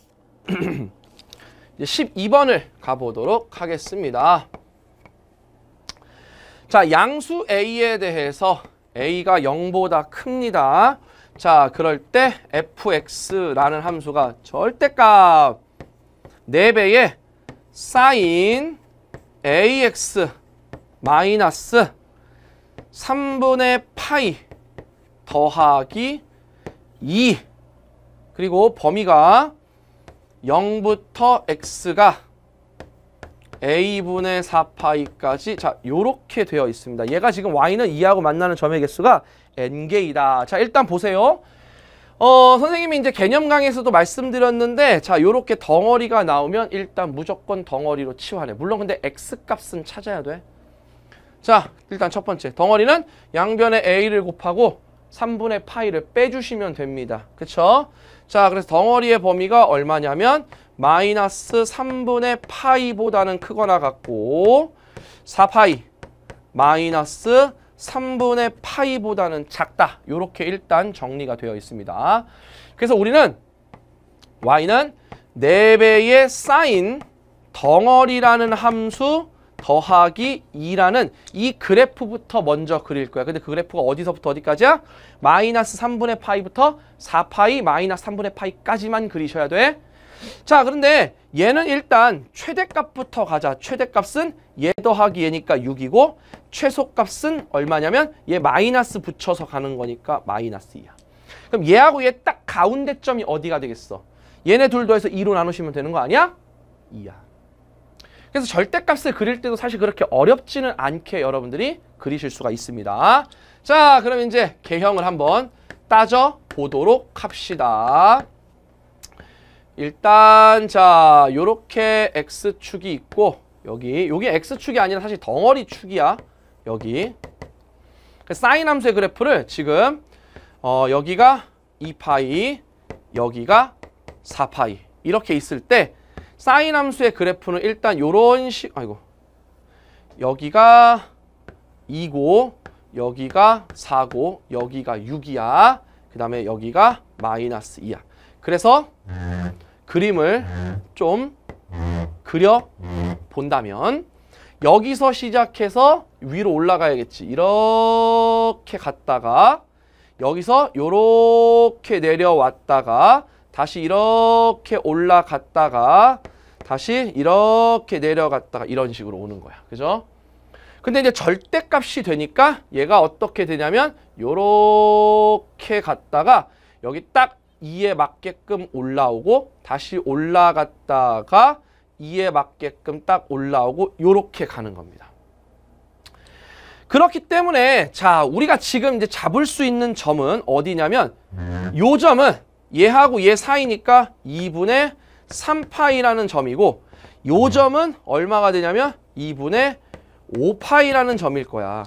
12번을 가보도록 하겠습니다. 자, 양수 A에 대해서 A가 0보다 큽니다. 자, 그럴 때 fx라는 함수가 절대값 4배의 사인 ax 마이너스 3분의 파이 더하기 2 그리고 범위가 0부터 x가 a분의 4파이까지 자이렇게 되어 있습니다. 얘가 지금 y는 2하고 만나는 점의 개수가 n개이다. 자 일단 보세요. 어, 선생님이 이제 개념 강에서도 말씀드렸는데 자, 요렇게 덩어리가 나오면 일단 무조건 덩어리로 치환해. 물론 근데 x값은 찾아야 돼. 자, 일단 첫 번째. 덩어리는 양변의 a를 곱하고 3분의 파이를 빼주시면 됩니다. 그쵸? 자, 그래서 덩어리의 범위가 얼마냐면 마이너스 3분의 파이보다는 크거나 같고 4파이 마이너스 3분의 파이보다는 작다. 이렇게 일단 정리가 되어 있습니다. 그래서 우리는 y는 4배의 사인 덩어리라는 함수 더하기 2라는 이 그래프부터 먼저 그릴 거야. 근데 그 그래프가 어디서부터 어디까지야? 마이너스 3분의 파이부터 4파이 마이너스 3분의 파이까지만 그리셔야 돼. 자 그런데 얘는 일단 최대값부터 가자. 최대값은 얘 더하기 얘니까 6이고 최소값은 얼마냐면 얘 마이너스 붙여서 가는 거니까 마이너스 2야. 그럼 얘하고 얘 딱 가운데점이 어디가 되겠어? 얘네 둘 더해서 2로 나누시면 되는 거 아니야? 2야. 그래서 절대값을 그릴 때도 사실 그렇게 어렵지는 않게 여러분들이 그리실 수가 있습니다. 자, 그럼 이제 개형을 한번 따져보도록 합시다. 일단 자 요렇게 X축이 있고 여기 여기 X축이 아니라 사실 덩어리 축이야 여기 그 사인 함수의 그래프를 지금 어, 여기가 2파이 여기가 4파이 이렇게 있을 때 사인 함수의 그래프는 일단 요런 식 아이고 여기가 2고 여기가 4고 여기가 6이야 그 다음에 여기가 마이너스 2야 그래서 그림을 좀 그려 본다면 여기서 시작해서 위로 올라가야겠지. 이렇게 갔다가 여기서 이렇게 내려왔다가 다시 이렇게 올라갔다가 다시 이렇게 내려갔다가 이런 식으로 오는 거야. 그죠? 근데 이제 절대값이 되니까 얘가 어떻게 되냐면 요렇게 갔다가 여기 딱 2에 맞게끔 올라오고 다시 올라갔다가 2에 맞게끔 딱 올라오고 이렇게 가는 겁니다. 그렇기 때문에 자 우리가 지금 이제 잡을 수 있는 점은 어디냐면 요 점은 얘하고 얘 사이니까 2분의 3파이라는 점이고 요 점은 얼마가 되냐면 2분의 5파이라는 점일 거야.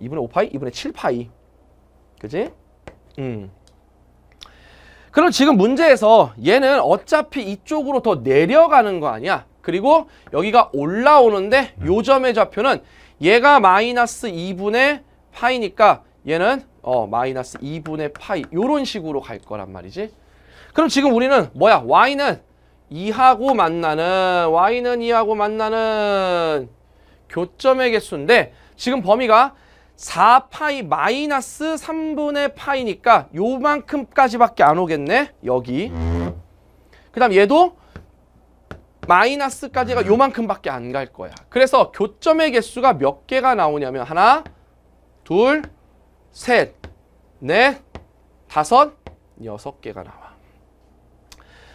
2분의 5파이? 2분의 7파이. 그지? 음. 그럼 지금 문제에서 얘는 어차피 이쪽으로 더 내려가는 거 아니야? 그리고 여기가 올라오는데 음. 요 점의 좌표는 얘가 마이너스 2분의 파이니까 얘는 어 마이너스 2분의 파이 요런 식으로 갈 거란 말이지. 그럼 지금 우리는 뭐야? y는 2하고 만나는 y는 2하고 만나는 교점의 개수인데 지금 범위가 4파이 마이너스 3분의 파이니까 요만큼까지밖에 안 오겠네. 여기. 그 다음 얘도 마이너스까지가 요만큼밖에 안 갈 거야. 그래서 교점의 개수가 몇 개가 나오냐면 하나, 둘, 셋, 넷, 다섯, 여섯 개가 나와.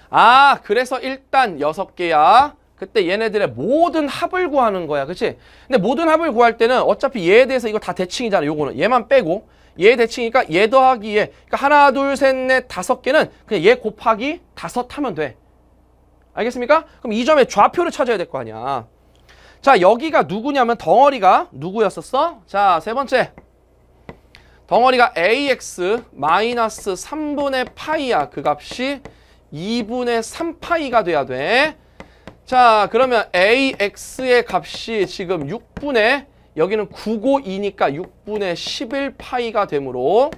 아, 그래서 일단 여섯 개야. 그때 얘네들의 모든 합을 구하는 거야. 그치? 근데 모든 합을 구할 때는 어차피 얘에 대해서 이거 다 대칭이잖아. 요거는. 얘만 빼고. 얘 대칭이니까 얘 더하기 얘. 그러니까 하나, 둘, 셋, 넷, 다섯 개는 그냥 얘 곱하기 다섯 하면 돼. 알겠습니까? 그럼 이 점의 좌표를 찾아야 될 거 아니야. 자, 여기가 누구냐면 덩어리가 누구였었어? 자, 세 번째. 덩어리가 ax 마이너스 3분의 파이야. 그 값이 2분의 3파이가 돼야 돼. 자 그러면 AX의 값이 지금 6분의 여기는 9 5 2니까 6분의 11파이가 되므로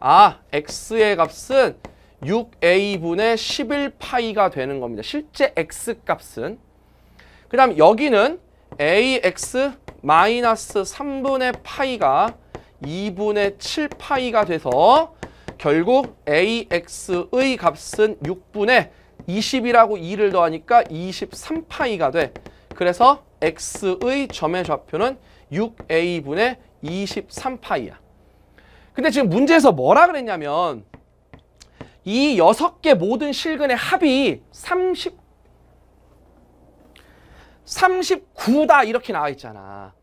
아 X의 값은 6A분의 11파이가 되는 겁니다. 실제 X값은 그 다음 여기는 AX 3분의 파이가 2분의 7파이가 돼서 결국 AX의 값은 6분의 20이라고 2를 더하니까 23파이가 돼. 그래서 x의 점의 좌표는 6a분의 23파이야. 근데 지금 문제에서 뭐라 그랬냐면 이 6개 모든 실근의 합이 30, 39다 이렇게 나와 있잖아.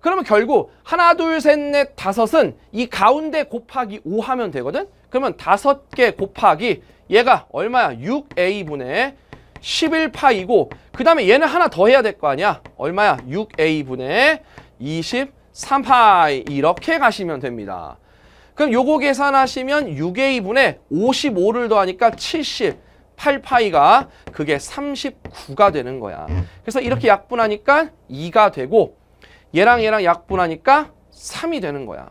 그러면 결국 하나, 둘, 셋, 넷, 다섯은 이 가운데 곱하기 5 하면 되거든? 그러면 5개 곱하기 얘가 얼마야? 6A분의 11파이고 그 다음에 얘는 하나 더 해야 될 거 아니야? 얼마야? 6A분의 23파이 이렇게 가시면 됩니다. 그럼 요거 계산하시면 6A분의 55를 더하니까 78파이가 그게 39가 되는 거야. 그래서 이렇게 약분하니까 2가 되고 얘랑 얘랑 약분하니까 3이 되는 거야.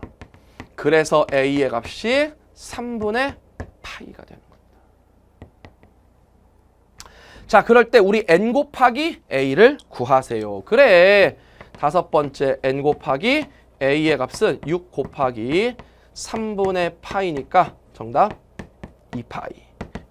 그래서 A의 값이 3분의 파이가 되는 거야. 자, 그럴 때 우리 n 곱하기 a를 구하세요. 그래. 다섯 번째 n 곱하기 a의 값은 6 곱하기 3분의 파이니까 정답 2파이.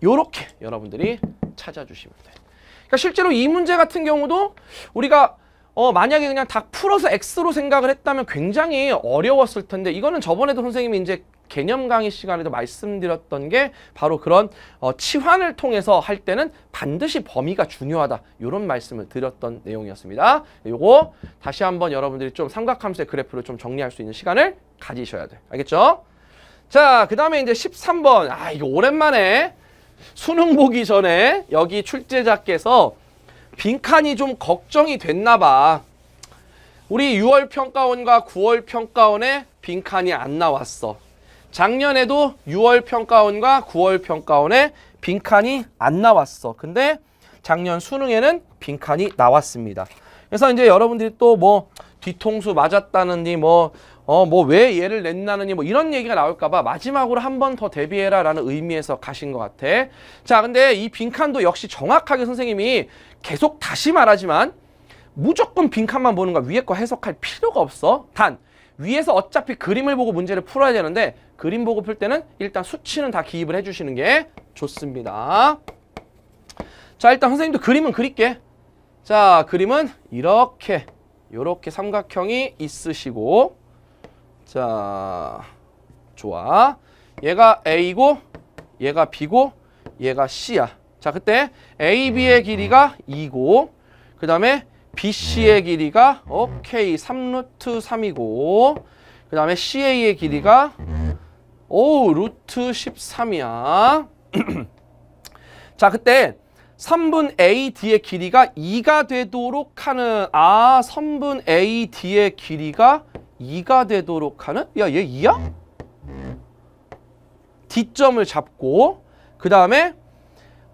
요렇게 여러분들이 찾아주시면 돼. 그러니까 실제로 이 문제 같은 경우도 우리가 어 만약에 그냥 다 풀어서 X로 생각을 했다면 굉장히 어려웠을 텐데 이거는 저번에도 선생님이 이제 개념 강의 시간에도 말씀드렸던 게 바로 그런 어, 치환을 통해서 할 때는 반드시 범위가 중요하다 이런 말씀을 드렸던 내용이었습니다 요거 다시 한번 여러분들이 좀 삼각함수의 그래프를 좀 정리할 수 있는 시간을 가지셔야 돼 알겠죠? 자그 다음에 이제 13번 아 이거 오랜만에 수능 보기 전에 여기 출제자께서 빈칸이 좀 걱정이 됐나 봐. 우리 6월 평가원과 9월 평가원에 빈칸이 안 나왔어. 작년에도 6월 평가원과 9월 평가원에 빈칸이 안 나왔어. 근데 작년 수능에는 빈칸이 나왔습니다. 그래서 이제 여러분들이 또 뭐 뒤통수 맞았다느니 뭐 어뭐왜 얘를 냈나느니 뭐 이런 얘기가 나올까봐 마지막으로 한 번 더 대비해라 라는 의미에서 가신 것 같아 자 근데 이 빈칸도 역시 정확하게 선생님이 계속 다시 말하지만 무조건 빈칸만 보는 거 위에 거 해석할 필요가 없어 단 위에서 어차피 그림을 보고 문제를 풀어야 되는데 그림 보고 풀 때는 일단 수치는 다 기입을 해주시는 게 좋습니다 자 일단 선생님도 그림은 그릴게 자 그림은 이렇게 이렇게 삼각형이 있으시고 자, 좋아. 얘가 A고 얘가 B고 얘가 C야. 자, 그때 AB의 길이가 2고 그 다음에 BC의 길이가 오 K, 3루트 3이고 그 다음에 CA의 길이가 오 루트 13이야. 자, 그때 3분 AD의 길이가 2가 되도록 하는 아, 3분 AD의 길이가 2가 되도록 하는 야 얘 2야? D점을 잡고 그 다음에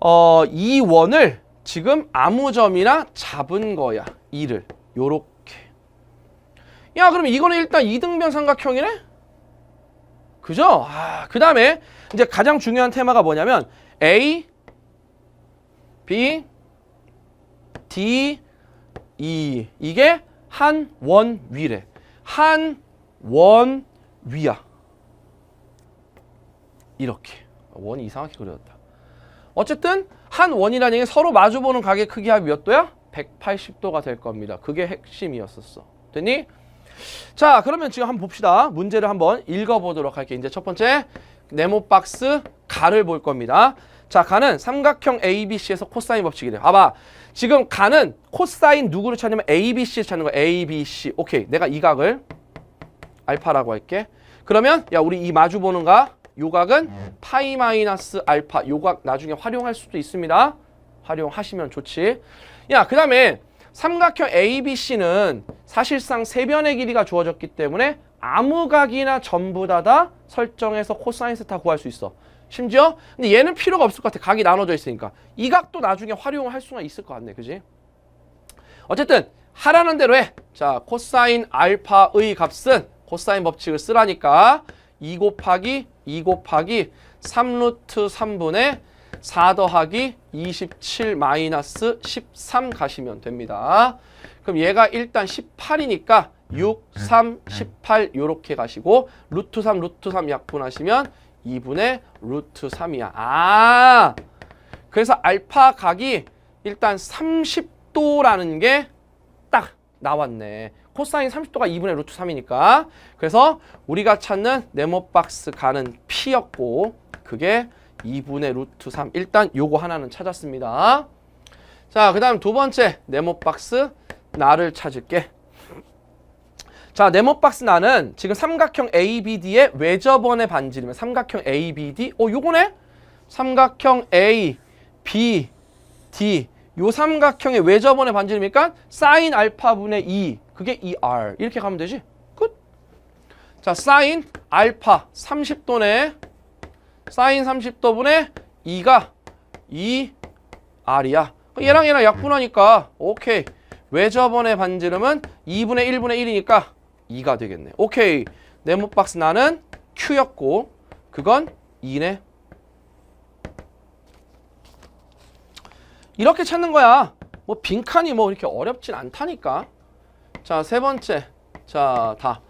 어, 이 원을 지금 아무 점이나 잡은 거야. 2를 요렇게 야 그럼 이거는 일단 2등변 삼각형이네? 그죠? 아, 그 다음에 이제 가장 중요한 테마가 뭐냐면 A, B, D, E 이게 한 원 위래 한원 위아 이렇게 원이 이상하게 그려졌다 어쨌든 한 원이라는 게 서로 마주보는 각의 크기 합이 몇 도야? 180도가 될 겁니다 그게 핵심이었었어 됐니? 자 그러면 지금 한번 봅시다 문제를 한번 읽어보도록 할게요 이제 첫 번째 네모 박스 가를 볼 겁니다 자, 가는 삼각형 ABC에서 코사인 법칙이래요. 봐봐. 지금 가는 코사인 누구를 찾냐면 ABC를 찾는 거야. ABC. 오케이. 내가 이 각을 알파라고 할게. 그러면 야, 우리 이 마주 보는 가? 요각은 파이 마이너스 알파 요 각 나중에 활용할 수도 있습니다. 활용하시면 좋지. 야, 그다음에 삼각형 ABC는 사실상 세변의 길이가 주어졌기 때문에 아무 각이나 전부 다다 설정해서 코사인 세타 구할 수 있어. 심지어 근데 얘는 필요가 없을 것 같아 각이 나눠져 있으니까 이 각도 나중에 활용할 수가 있을 것 같네 그지 어쨌든 하라는 대로 해자 코사인 알파의 값은 코사인 법칙을 쓰라니까 2 곱하기 2 곱하기 3루트 3분의 4 더하기 27 마이너스 13 가시면 됩니다 그럼 얘가 일단 18이니까 6, 3, 18이렇게 가시고 루트 3, 루트 3 약분하시면 2분의 루트 3이야. 아, 그래서 알파 각이 일단 30도라는 게 딱 나왔네. 코사인 30도가 2분의 루트 3이니까. 그래서 우리가 찾는 네모박스 가는 P였고 그게 2분의 루트 3. 일단 요거 하나는 찾았습니다. 자, 그 다음 두 번째 네모박스 나를 찾을게. 자, 네모박스 나는 지금 삼각형 ABD의 외접원의 반지름이 삼각형 ABD. 어, 요거네? 삼각형 A, B, D. 요 삼각형의 외접원의 반지름이니까 사인 알파분의 2. E. 그게 e r 이렇게 가면 되지? 끝. 자, 사인 알파 30도네. 사인 30도분의 2가 e r 이야 얘랑 얘랑 약분하니까 오케이. 외접원의 반지름은 2분의 1분의 1이니까 2가 되겠네. 오케이. 네모박스 나는 Q였고 그건 2네. 이렇게 찾는 거야. 뭐 빈칸이 뭐 이렇게 어렵진 않다니까. 자, 세 번째. 자, 다.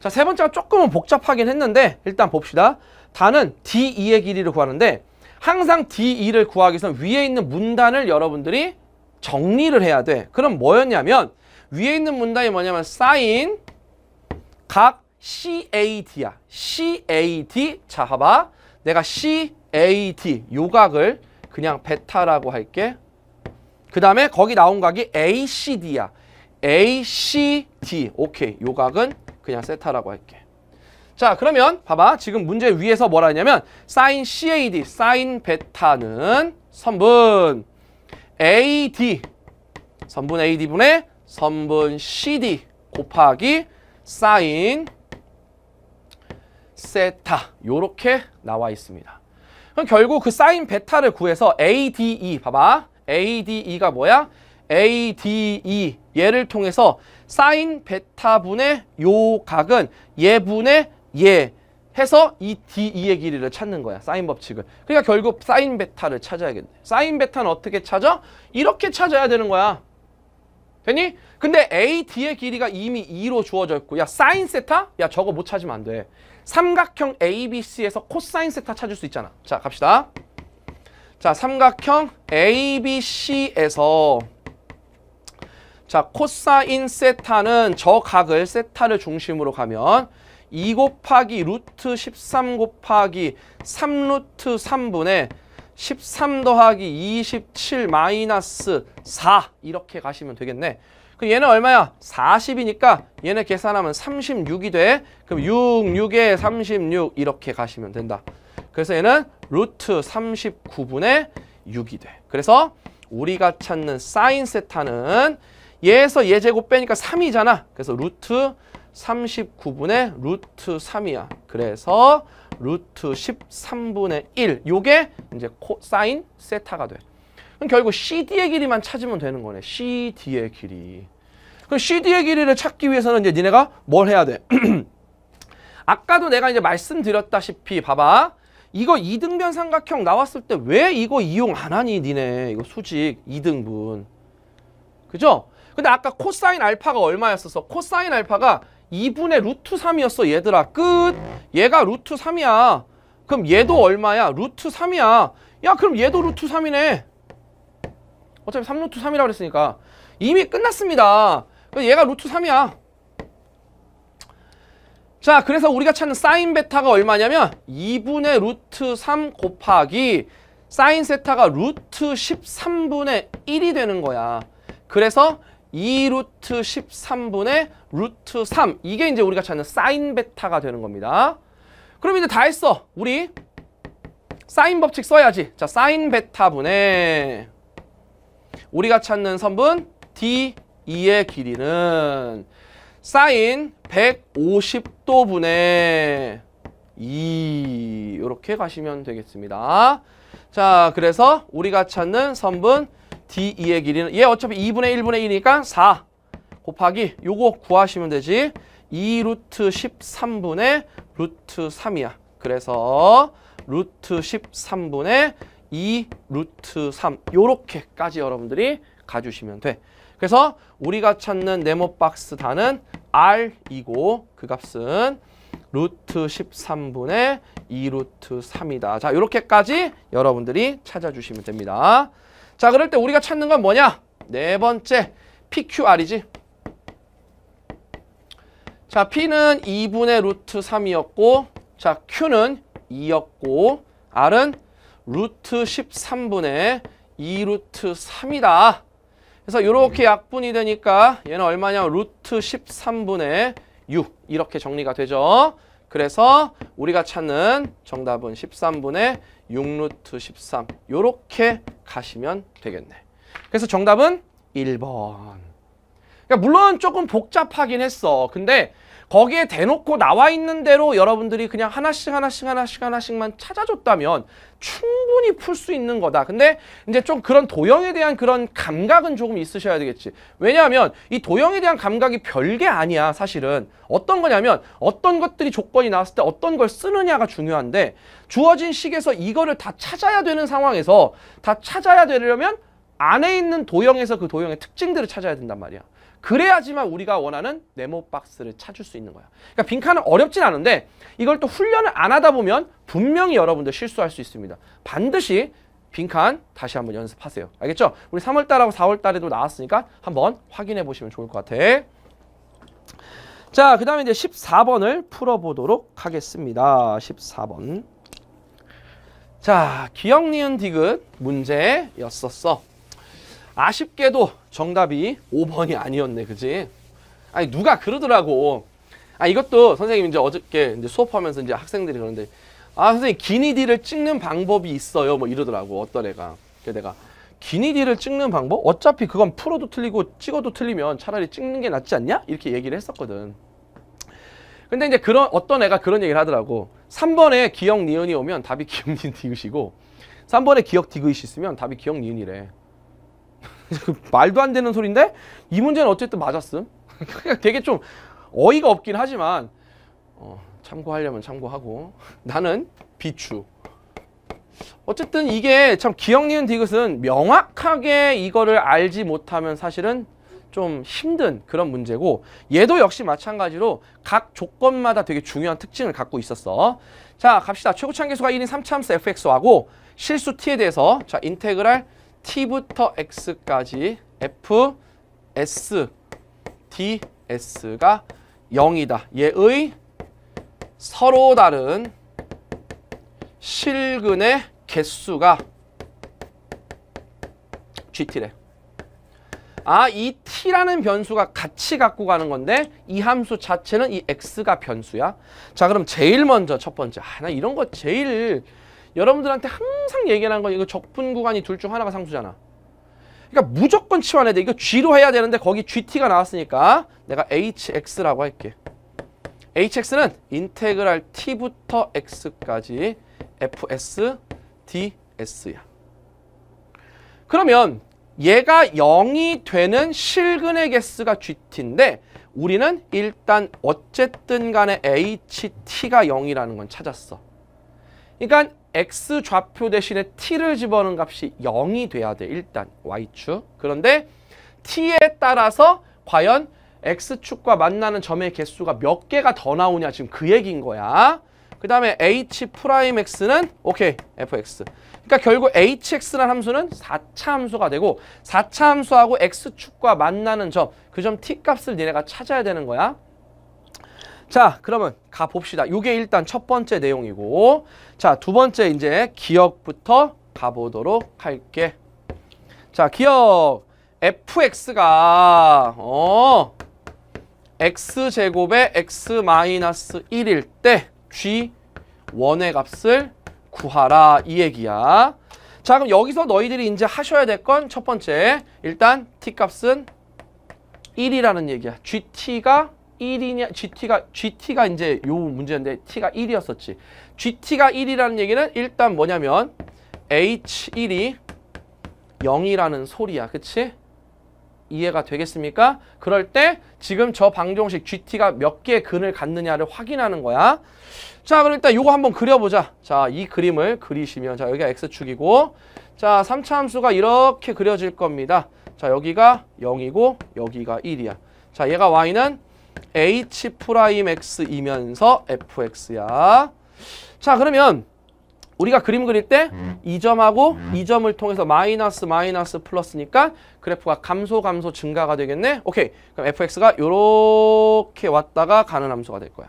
자, 세 번째가 조금은 복잡하긴 했는데 일단 봅시다. 다는 D2의 길이를 구하는데 항상 D2를 구하기 위해서 위에 있는 문단을 여러분들이 정리를 해야 돼. 그럼 뭐였냐면 위에 있는 문단이 뭐냐면 사인 각 c a t 야 c a t 자, 하봐 내가 c a t 요각을 그냥 베타라고 할게. 그 다음에 거기 나온 각이 ACD야. ACD. 오케이. 요각은 그냥 세타라고 할게. 자, 그러면 봐봐. 지금 문제 위에서 뭐라 했냐면 사인 CAD, 사인 베타는 선분 AD, 선분 AD분의 선분 CD 곱하기 사인 세타 요렇게 나와 있습니다. 그럼 결국 그 사인 베타를 구해서 ADE 봐봐. ADE가 뭐야? ADE 얘를 통해서 사인 베타분의 요 각은 얘분의 얘 해서 이 DE의 길이를 찾는 거야. 사인 법칙을. 그러니까 결국 사인 베타를 찾아야겠네. 사인 베타는 어떻게 찾아? 이렇게 찾아야 되는 거야. 되니? 근데 A, D의 길이가 이미 2로 주어져 있고 야 사인 세타? 야 저거 못 찾으면 안 돼. 삼각형 ABC에서 코사인 세타 찾을 수 있잖아. 자 갑시다. 자 삼각형 ABC에서 자 코사인 세타는 저 각을 세타를 중심으로 가면 2 곱하기 루트 13 곱하기 3 루트 3분의 13 더하기 27 마이너스 4 이렇게 가시면 되겠네. 그 얘는 얼마야? 40이니까 얘네 계산하면 36이 돼. 그럼 6, 6에 36 이렇게 가시면 된다. 그래서 얘는 루트 39분의 6이 돼. 그래서 우리가 찾는 사인 세타는 얘에서 얘 제곱 빼니까 3이잖아. 그래서 루트 39분의 루트 3이야. 그래서 루트 13분의 1. 요게 이제 코사인 세타가 돼. 그럼 결국 CD의 길이만 찾으면 되는 거네. CD의 길이. 그럼 CD의 길이를 찾기 위해서는 이제 니네가 뭘 해야 돼? 아까도 내가 이제 말씀드렸다시피 봐봐. 이거 이등변 삼각형 나왔을 때 왜 이거 이용 안 하니 니네 이거 수직 이등분 그죠? 근데 아까 코사인 알파가 얼마였었어? 코사인 알파가 2분의 루트 3이었어 얘들아 끝 얘가 루트 3이야 그럼 얘도 얼마야 루트 3이야 야 그럼 얘도 루트 3이네 어차피 3루트 3이라고 그랬으니까 이미 끝났습니다 얘가 루트 3이야 자 그래서 우리가 찾는 사인 베타가 얼마냐면 2분의 루트 3 곱하기 사인 세타가 루트 13분의 1이 되는 거야 그래서 2 루트 13분의 루트 3 이게 이제 우리가 찾는 사인 베타가 되는 겁니다. 그럼 이제 다 했어. 우리 사인 법칙 써야지. 자, 사인 베타분의 우리가 찾는 선분 D2의 길이는 사인 150도분의 2 이렇게 가시면 되겠습니다. 자, 그래서 우리가 찾는 선분 D2의 길이는 얘 어차피 2분의 1분의 1이니까 4 곱하기 요거 구하시면 되지 2 루트 13분의 루트 3이야 그래서 루트 13분의 2 루트 3 요렇게까지 여러분들이 가주시면 돼 그래서 우리가 찾는 네모 박스 단은 R이고 그 값은 루트 13분의 2루트 3이다. 자, 이렇게까지 여러분들이 찾아주시면 됩니다. 자 그럴 때 우리가 찾는 건 뭐냐? 네 번째 PQR이지. 자 P는 2분의 루트 3이었고 자 Q는 2였고 R은 루트 13분의 2루트 3이다. 그래서 이렇게 약분이 되니까 얘는 얼마냐 루트 13분의 6 이렇게 정리가 되죠. 그래서 우리가 찾는 정답은 13분의 6루트 13이렇게 가시면 되겠네. 그래서 정답은 1번. 그러니까 물론 조금 복잡하긴 했어. 근데 거기에 대놓고 나와 있는 대로 여러분들이 그냥 하나씩 하나씩 하나씩 하나씩만 찾아줬다면 충분히 풀 수 있는 거다. 근데 이제 좀 그런 도형에 대한 그런 감각은 조금 있으셔야 되겠지. 왜냐하면 이 도형에 대한 감각이 별게 아니야, 사실은. 어떤 거냐면 어떤 것들이 조건이 나왔을 때 어떤 걸 쓰느냐가 중요한데 주어진 식에서 이거를 다 찾아야 되는 상황에서 다 찾아야 되려면 안에 있는 도형에서 그 도형의 특징들을 찾아야 된단 말이야. 그래야지만 우리가 원하는 네모 박스를 찾을 수 있는 거야. 그러니까 빈칸은 어렵진 않은데 이걸 또 훈련을 안 하다 보면 분명히 여러분들 실수할 수 있습니다. 반드시 빈칸 다시 한번 연습하세요. 알겠죠? 우리 3월달하고 4월달에도 나왔으니까 한번 확인해 보시면 좋을 것 같아. 자, 그 다음에 이제 14번을 풀어보도록 하겠습니다. 14번. 자, 기억 니은 디귿 문제였었어. 아쉽게도 정답이 5번이 아니었네 그지 아니 누가 그러더라고 아 이것도 선생님 이제 어저께 이제 수업하면서 이제 학생들이 그러는데 아 선생님 기니디를 찍는 방법이 있어요 뭐 이러더라고 어떤 애가 그래서 내가 기니디를 찍는 방법? 어차피 그건 풀어도 틀리고 찍어도 틀리면 차라리 찍는 게 낫지 않냐? 이렇게 얘기를 했었거든 근데 이제 그런 어떤 애가 그런 얘기를 하더라고 3번에 기억 니은이 오면 답이 기억 니은 디귿이고 3번에 기억 디귿이 있으면 답이 기억 니은이래 그 말도 안 되는 소리인데 이 문제는 어쨌든 맞았음. 되게 좀 어이가 없긴 하지만 어, 참고하려면 참고하고 나는 비추. 어쨌든 이게 참 기억 니은 디귿은 명확하게 이거를 알지 못하면 사실은 좀 힘든 그런 문제고 얘도 역시 마찬가지로 각 조건마다 되게 중요한 특징을 갖고 있었어. 자 갑시다. 최고참계수가 1인 3참수 fx하고 실수 t에 대해서 자 인테그랄 t부터 x까지 f, s, d, s가 0이다. 얘의 서로 다른 실근의 개수가 gt래. 아, 이 t라는 변수가 같이 갖고 가는 건데 이 함수 자체는 이 x가 변수야. 자, 그럼 제일 먼저 첫 번째. 아, 나 이런 거 제일 여러분들한테 항상 얘기하는 건 이거 적분 구간이 둘 중 하나가 상수잖아. 그러니까 무조건 치환해야 돼. 이거 G로 해야 되는데 거기 GT가 나왔으니까 내가 HX라고 할게. HX는 인테그랄 T부터 X까지 FS DS야. 그러면 얘가 0이 되는 실근의 개수가 GT인데 우리는 일단 어쨌든 간에 HT가 0이라는 건 찾았어. 그러니까 x 좌표 대신에 t를 집어넣은 값이 0이 돼야 돼. 일단 y축. 그런데 t에 따라서 과연 x축과 만나는 점의 개수가 몇 개가 더 나오냐 지금 그 얘기인 거야. 그 다음에 h 프라임 x는 오케이 fx. 그러니까 결국 hx라는 함수는 4차 함수가 되고 4차 함수하고 x축과 만나는 점그점 그 t값을 니네가 찾아야 되는 거야. 자, 그러면 가봅시다. 요게 일단 첫 번째 내용이고 자, 두 번째 이제 기억부터 가보도록 할게. 자, 기억 fx가 어 x제곱에 x 마이너스 1일 때 g1의 값을 구하라 이 얘기야. 자, 그럼 여기서 너희들이 이제 하셔야 될 건 첫 번째 일단 t값은 1이라는 얘기야. gt가 1이냐 GT가 GT가 이제 요 문제인데 T가 1이었었지. GT가 1이라는 얘기는 일단 뭐냐면 H1이 0이라는 소리야. 그치? 이해가 되겠습니까? 그럴 때 지금 저 방정식 GT가 몇 개의 근을 갖느냐를 확인하는 거야. 자, 그럼 일단 요거 한번 그려보자. 자, 이 그림을 그리시면 자, 여기가 X축이고 자, 3차 함수가 이렇게 그려질 겁니다. 자, 여기가 0이고 여기가 1이야. 자, 얘가 Y는 h 프라임 x이면서 fx야. 자 그러면 우리가 그림 그릴 때 음. 이점하고이점을 음. 통해서 마이너스 마이너스 플러스니까 그래프가 감소 감소 증가가 되겠네. 오케이. 그럼 fx가 이렇게 왔다가 가는 함수가 될 거야.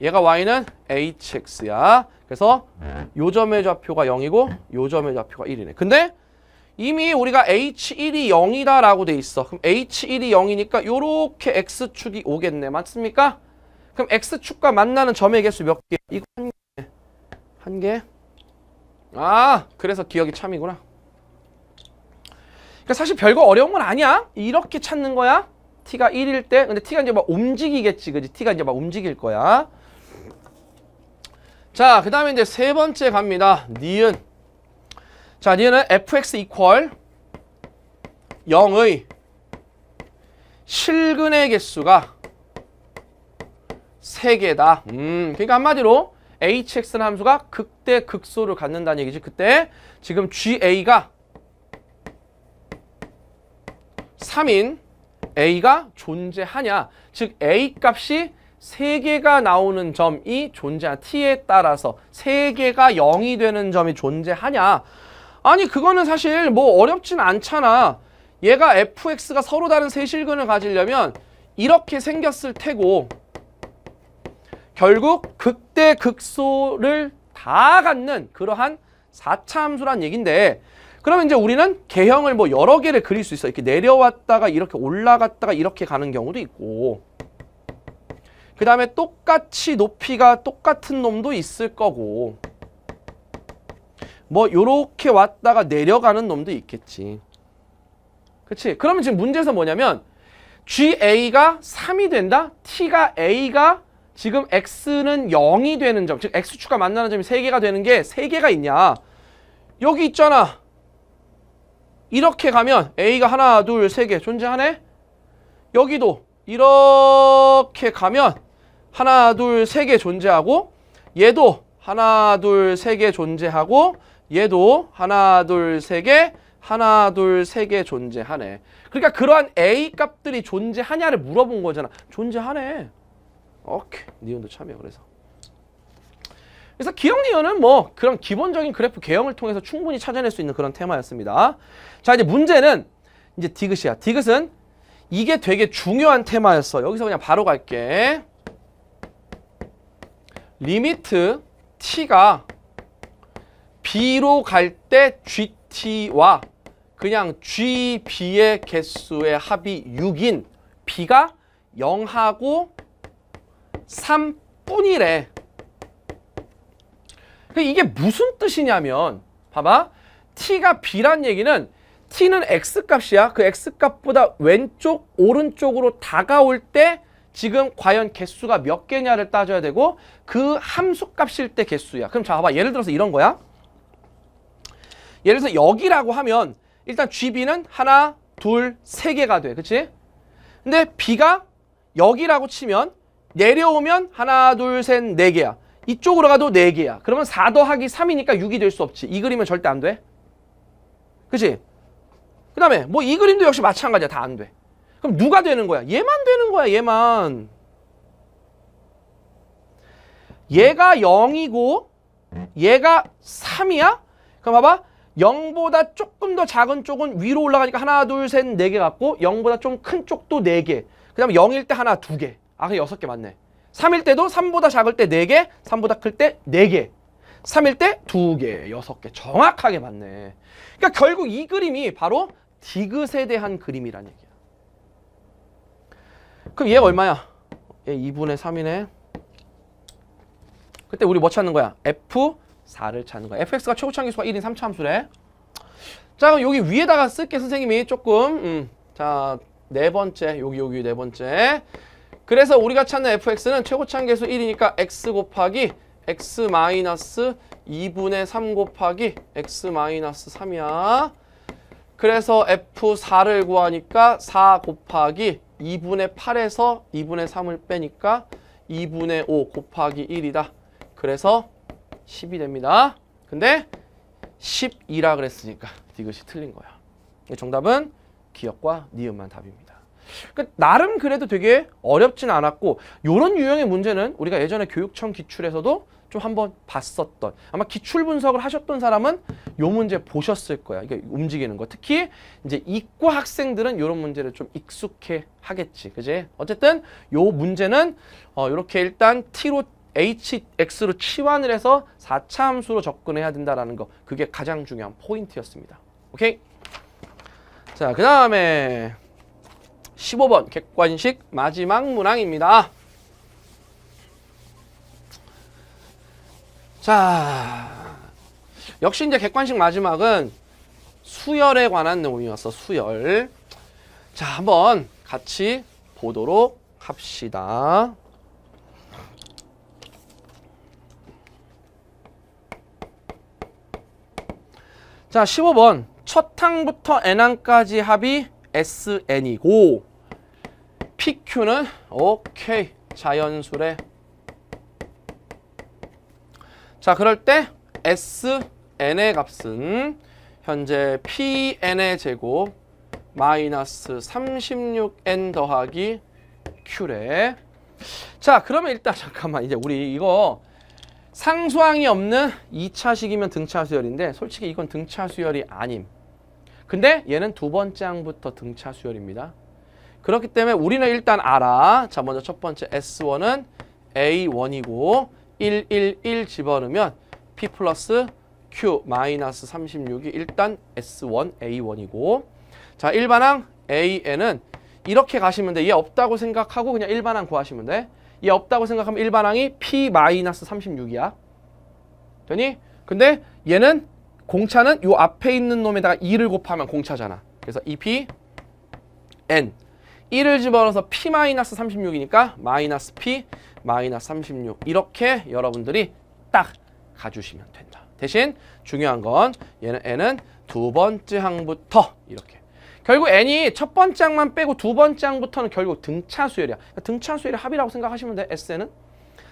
얘가 y는 hx야. 그래서 네. 요점의 좌표가 0이고 요점의 좌표가 1이네. 근데 이미 우리가 H1이 0이다라고 돼 있어. 그럼 H1이 0이니까 이렇게 X축이 오겠네. 맞습니까? 그럼 X축과 만나는 점의 개수 몇 개? 이거 한 개. 한 개? 아, 그래서 기억이 참이구나. 그러니까 사실 별거 어려운 건 아니야. 이렇게 찾는 거야. T가 1일 때. 근데 T가 이제 막 움직이겠지. 그지? T가 이제 막 움직일 거야. 자, 그 다음에 이제 세 번째 갑니다. 니은. 자, 얘는 fx equal 0의 실근의 개수가 3개다. 음, 그러니까 한마디로 hx는 함수가 극대 극소를 갖는다는 얘기지. 그때 지금 ga가 3인 a가 존재하냐. 즉 a값이 3개가 나오는 점이 존재한 t에 따라서 3개가 0이 되는 점이 존재하냐 아니 그거는 사실 뭐 어렵진 않잖아. 얘가 fx가 서로 다른 세실근을 가지려면 이렇게 생겼을 테고 결국 극대 극소를 다 갖는 그러한 사차 함수란 얘긴데 그러면 이제 우리는 개형을 뭐 여러 개를 그릴 수 있어. 이렇게 내려왔다가 이렇게 올라갔다가 이렇게 가는 경우도 있고 그 다음에 똑같이 높이가 똑같은 놈도 있을 거고 뭐 요렇게 왔다가 내려가는 놈도 있겠지. 그치? 그러면 지금 문제에서 뭐냐면 GA가 3이 된다? T가 A가 지금 X는 0이 되는 점, 즉 X축과 만나는 점이 3개가 되는 게 3개가 있냐? 여기 있잖아. 이렇게 가면 A가 하나, 둘, 세 개 존재하네? 여기도 이렇게 가면 하나, 둘, 세 개 존재하고 얘도 하나, 둘, 세 개 존재하고 얘도 하나 둘세개 하나 둘세 개 존재하네 그러니까 그러한 A 값들이 존재하냐를 물어본 거잖아 존재하네 오케이 니온도 참여 그래서 그래서 기억 니온은 뭐 그런 기본적인 그래프 개형을 통해서 충분히 찾아낼 수 있는 그런 테마였습니다 자 이제 문제는 이제 디귿이야 디귿은 이게 되게 중요한 테마였어 여기서 그냥 바로 갈게 리미트 t가 B로 갈 때 GT와 그냥 GB의 개수의 합이 6인 B가 0하고 3뿐이래. 그러니까 이게 무슨 뜻이냐면 봐봐. T가 B란 얘기는 T는 X값이야. 그 X값보다 왼쪽, 오른쪽으로 다가올 때 지금 과연 개수가 몇 개냐를 따져야 되고 그 함수값일 때 개수야. 그럼 자 봐봐. 예를 들어서 이런 거야. 예를 들어서 여기라고 하면 일단 GB는 하나, 둘, 세 개가 돼. 그치? 근데 B가 여기라고 치면 내려오면 하나, 둘, 셋, 네 개야. 이쪽으로 가도 네 개야. 그러면 4 더하기 3이니까 6이 될 수 없지. 이 그림은 절대 안 돼. 그치? 그 다음에 뭐 이 그림도 역시 마찬가지야. 다 안 돼. 그럼 누가 되는 거야? 얘만 되는 거야. 얘만. 얘가 0이고 얘가 3이야? 그럼 봐봐. 0보다 조금 더 작은 쪽은 위로 올라가니까 하나, 둘, 셋, 네개 같고 0보다 좀 큰 쪽도 네개 그다음에 0일 때 하나, 두 개. 아, 그 여섯 개 맞네. 3일 때도 3보다 작을 때 4개, 3보다 클때 4개. 3일 때 2개, 6개. 정확하게 맞네. 그러니까 결국 이 그림이 바로 디귿에 대한 그림이란 얘기야. 그럼 얘가 얼마야? 얘 2분의 3이네. 그때 우리 뭐 찾는 거야? F 4를 찾는 거야. fx가 최고차 함수가 1인 3차 함수래. 자 그럼 여기 위에다가 쓸게 선생님이 조금 음, 자네 번째 여기 여기 네 번째 그래서 우리가 찾는 fx는 최고차 계수 1이니까 x 곱하기 x 마이너스 2분의 3 곱하기 x 마이너스 3이야 그래서 f4를 구하니까 4 곱하기 2분의 8에서 2분의 3을 빼니까 2분의 5 곱하기 1이다 그래서 10이 됩니다. 근데 12라 그랬으니까 이것이 틀린 거야. 정답은 기억과 니은만 답입니다. 그러니까 나름 그래도 되게 어렵진 않았고 이런 유형의 문제는 우리가 예전에 교육청 기출에서도 좀 한번 봤었던 아마 기출 분석을 하셨던 사람은 요 문제 보셨을 거야. 이게 움직이는 거. 특히 이제 이과 학생들은 이런 문제를 좀 익숙해 하겠지. 그지? 어쨌든 요 문제는 어 요렇게 일단 T로 hx로 치환을 해서 4차 함수로 접근해야 된다라는 거 그게 가장 중요한 포인트였습니다. 오케이? 자, 그 다음에 15번 객관식 마지막 문항입니다. 자, 역시 이제 객관식 마지막은 수열에 관한 내용이었어, 수열. 자, 한번 같이 보도록 합시다. 자, 15번. 첫 항부터 N항까지 합이 SN이고 PQ는 오케이. 자연수래. 자, 그럴 때 SN의 값은 현재 PN의 제곱 마이너스 36N 더하기 Q래. 자, 그러면 일단 잠깐만 이제 우리 이거 상수항이 없는 2차 식이면 등차 수열인데 솔직히 이건 등차 수열이 아님. 근데 얘는 두 번째 항부터 등차 수열입니다. 그렇기 때문에 우리는 일단 알아. 자 먼저 첫 번째 S1은 A1이고 1, 1, 1 집어넣으면 P 플러스 Q 마이너스 36이 일단 S1, A1이고 자 일반항 AN은 이렇게 가시면 돼. 얘 없다고 생각하고 그냥 일반항 구하시면 돼. 얘 없다고 생각하면 일반항이 P-36이야. 되니? 근데 얘는 공차는 요 앞에 있는 놈에다가 2를 곱하면 공차잖아. 그래서 EP N 1을 집어넣어서 P-36이니까 마이너스 P 마이너스 36 이렇게 여러분들이 딱 가주시면 된다. 대신 중요한 건 얘는 N은 두 번째 항부터 이렇게 결국 n이 첫 번째 항만 빼고 두 번째 항부터는 결국 등차수열이야. 그러니까 등차수열의 합이라고 생각하시면 돼, S는.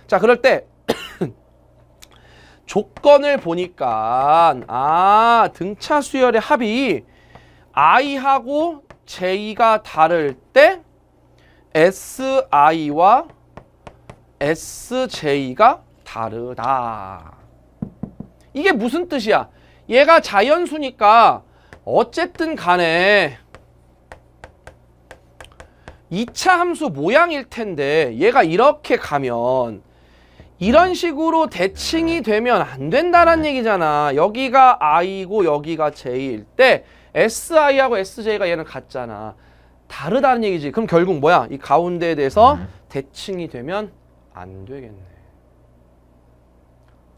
자, 그럴 때 조건을 보니까 아, 등차수열의 합이 i하고 j가 다를 때 si와 sj가 다르다. 이게 무슨 뜻이야? 얘가 자연수니까 어쨌든 간에 2차 함수 모양일 텐데 얘가 이렇게 가면 이런 식으로 대칭이 되면 안 된다는 네. 얘기잖아. 여기가 i고 여기가 j일 때 si하고 sj가 얘는 같잖아. 다르다는 얘기지. 그럼 결국 뭐야? 이 가운데에 대해서 네. 대칭이 되면 안 되겠네.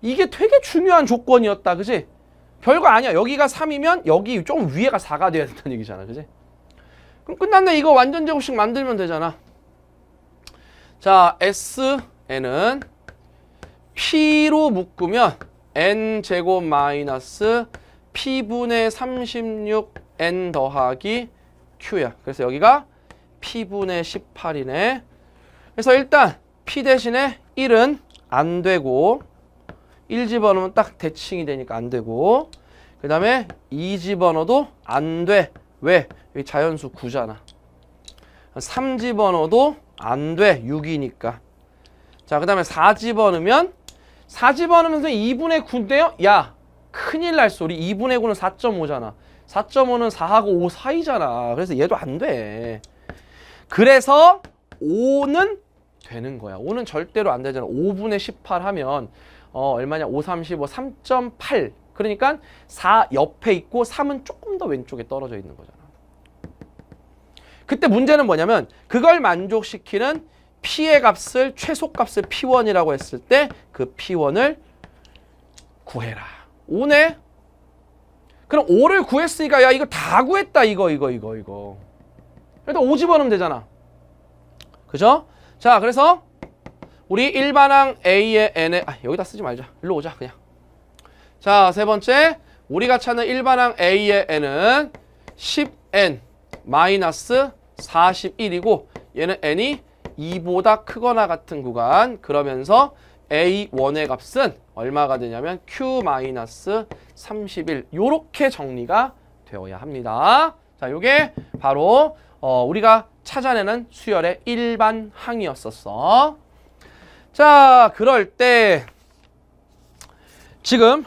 이게 되게 중요한 조건이었다. 그지? 별거 아니야. 여기가 3이면 여기 좀 위에가 4가 돼야 된다는 얘기잖아. 그지? 그럼 끝났네. 이거 완전 제곱식 만들면 되잖아. 자, Sn은 P로 묶으면 N제곱 마이너스 P분의 36N 더하기 Q야. 그래서 여기가 P분의 18이네. 그래서 일단 P 대신에 1은 안 되고 1 집어넣으면 딱 대칭이 되니까 안 되고 그 다음에 2 집어넣어도 안 돼. 왜? 여 자연수 9잖아. 3 집어넣어도 안 돼. 6이니까. 자, 그 다음에 4 집어넣으면 4 집어넣으면서 2분의 9인데요? 야, 큰일 날 소리. 2분의 9는 4.5잖아. 4.5는 4하고 5 사이잖아. 그래서 얘도 안 돼. 그래서 5는 되는 거야. 5는 절대로 안 되잖아. 5분의 18 하면 어, 얼마냐? 5, 35, 3.8. 그러니까 4 옆에 있고 3은 조금 더 왼쪽에 떨어져 있는 거잖아. 그때 문제는 뭐냐면 그걸 만족시키는 피의 값을 최소값을 P1이라고 했을 때 그 P1을 구해라. 오네 그럼 5를 구했으니까 야 이거 다 구했다 이거 이거 이거 이거. 일단 5 집어넣으면 되잖아. 그죠? 자 그래서 우리 일반항 A의 N의 아 여기다 쓰지 말자. 일로 오자 그냥. 자 세 번째 우리가 찾는 일반항 A의 N은 10N 마이너스 41이고 얘는 n이 2보다 크거나 같은 구간 그러면서 A1의 값은 얼마가 되냐면 Q-31 요렇게 정리가 되어야 합니다. 자, 요게 바로 어, 우리가 찾아내는 수열의 일반 항이었었어. 자, 그럴 때 지금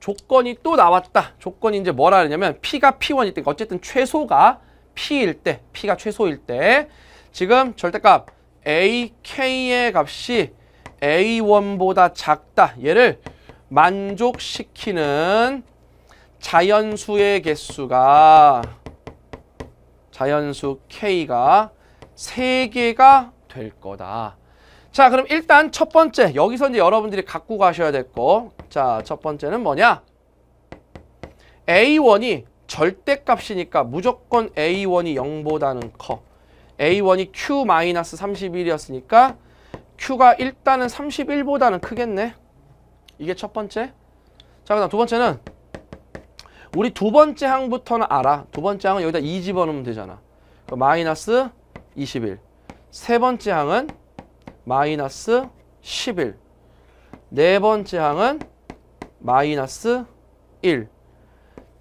조건이 또 나왔다. 조건이 이제 뭐라 하러냐면 P가 p 1이 되니까 어쨌든 최소가 P일 때, P가 최소일 때 지금 절대값 AK의 값이 A1보다 작다. 얘를 만족시키는 자연수의 개수가 자연수 K가 3개가 될 거다. 자, 그럼 일단 첫 번째, 여기서 이제 여러분들이 갖고 가셔야 될 거. 자, 첫 번째는 뭐냐? A1이 절대값이니까 무조건 A1이 0보다는 커. A1이 Q-31이었으니까 Q가 일단은 31보다는 크겠네. 이게 첫 번째. 자, 그 다음 두 번째는 우리 두 번째 항부터는 알아. 두 번째 항은 여기다 2 집어넣으면 되잖아. 마이너스 21. 세 번째 항은 마이너스 11. 네 번째 항은 마이너스 1.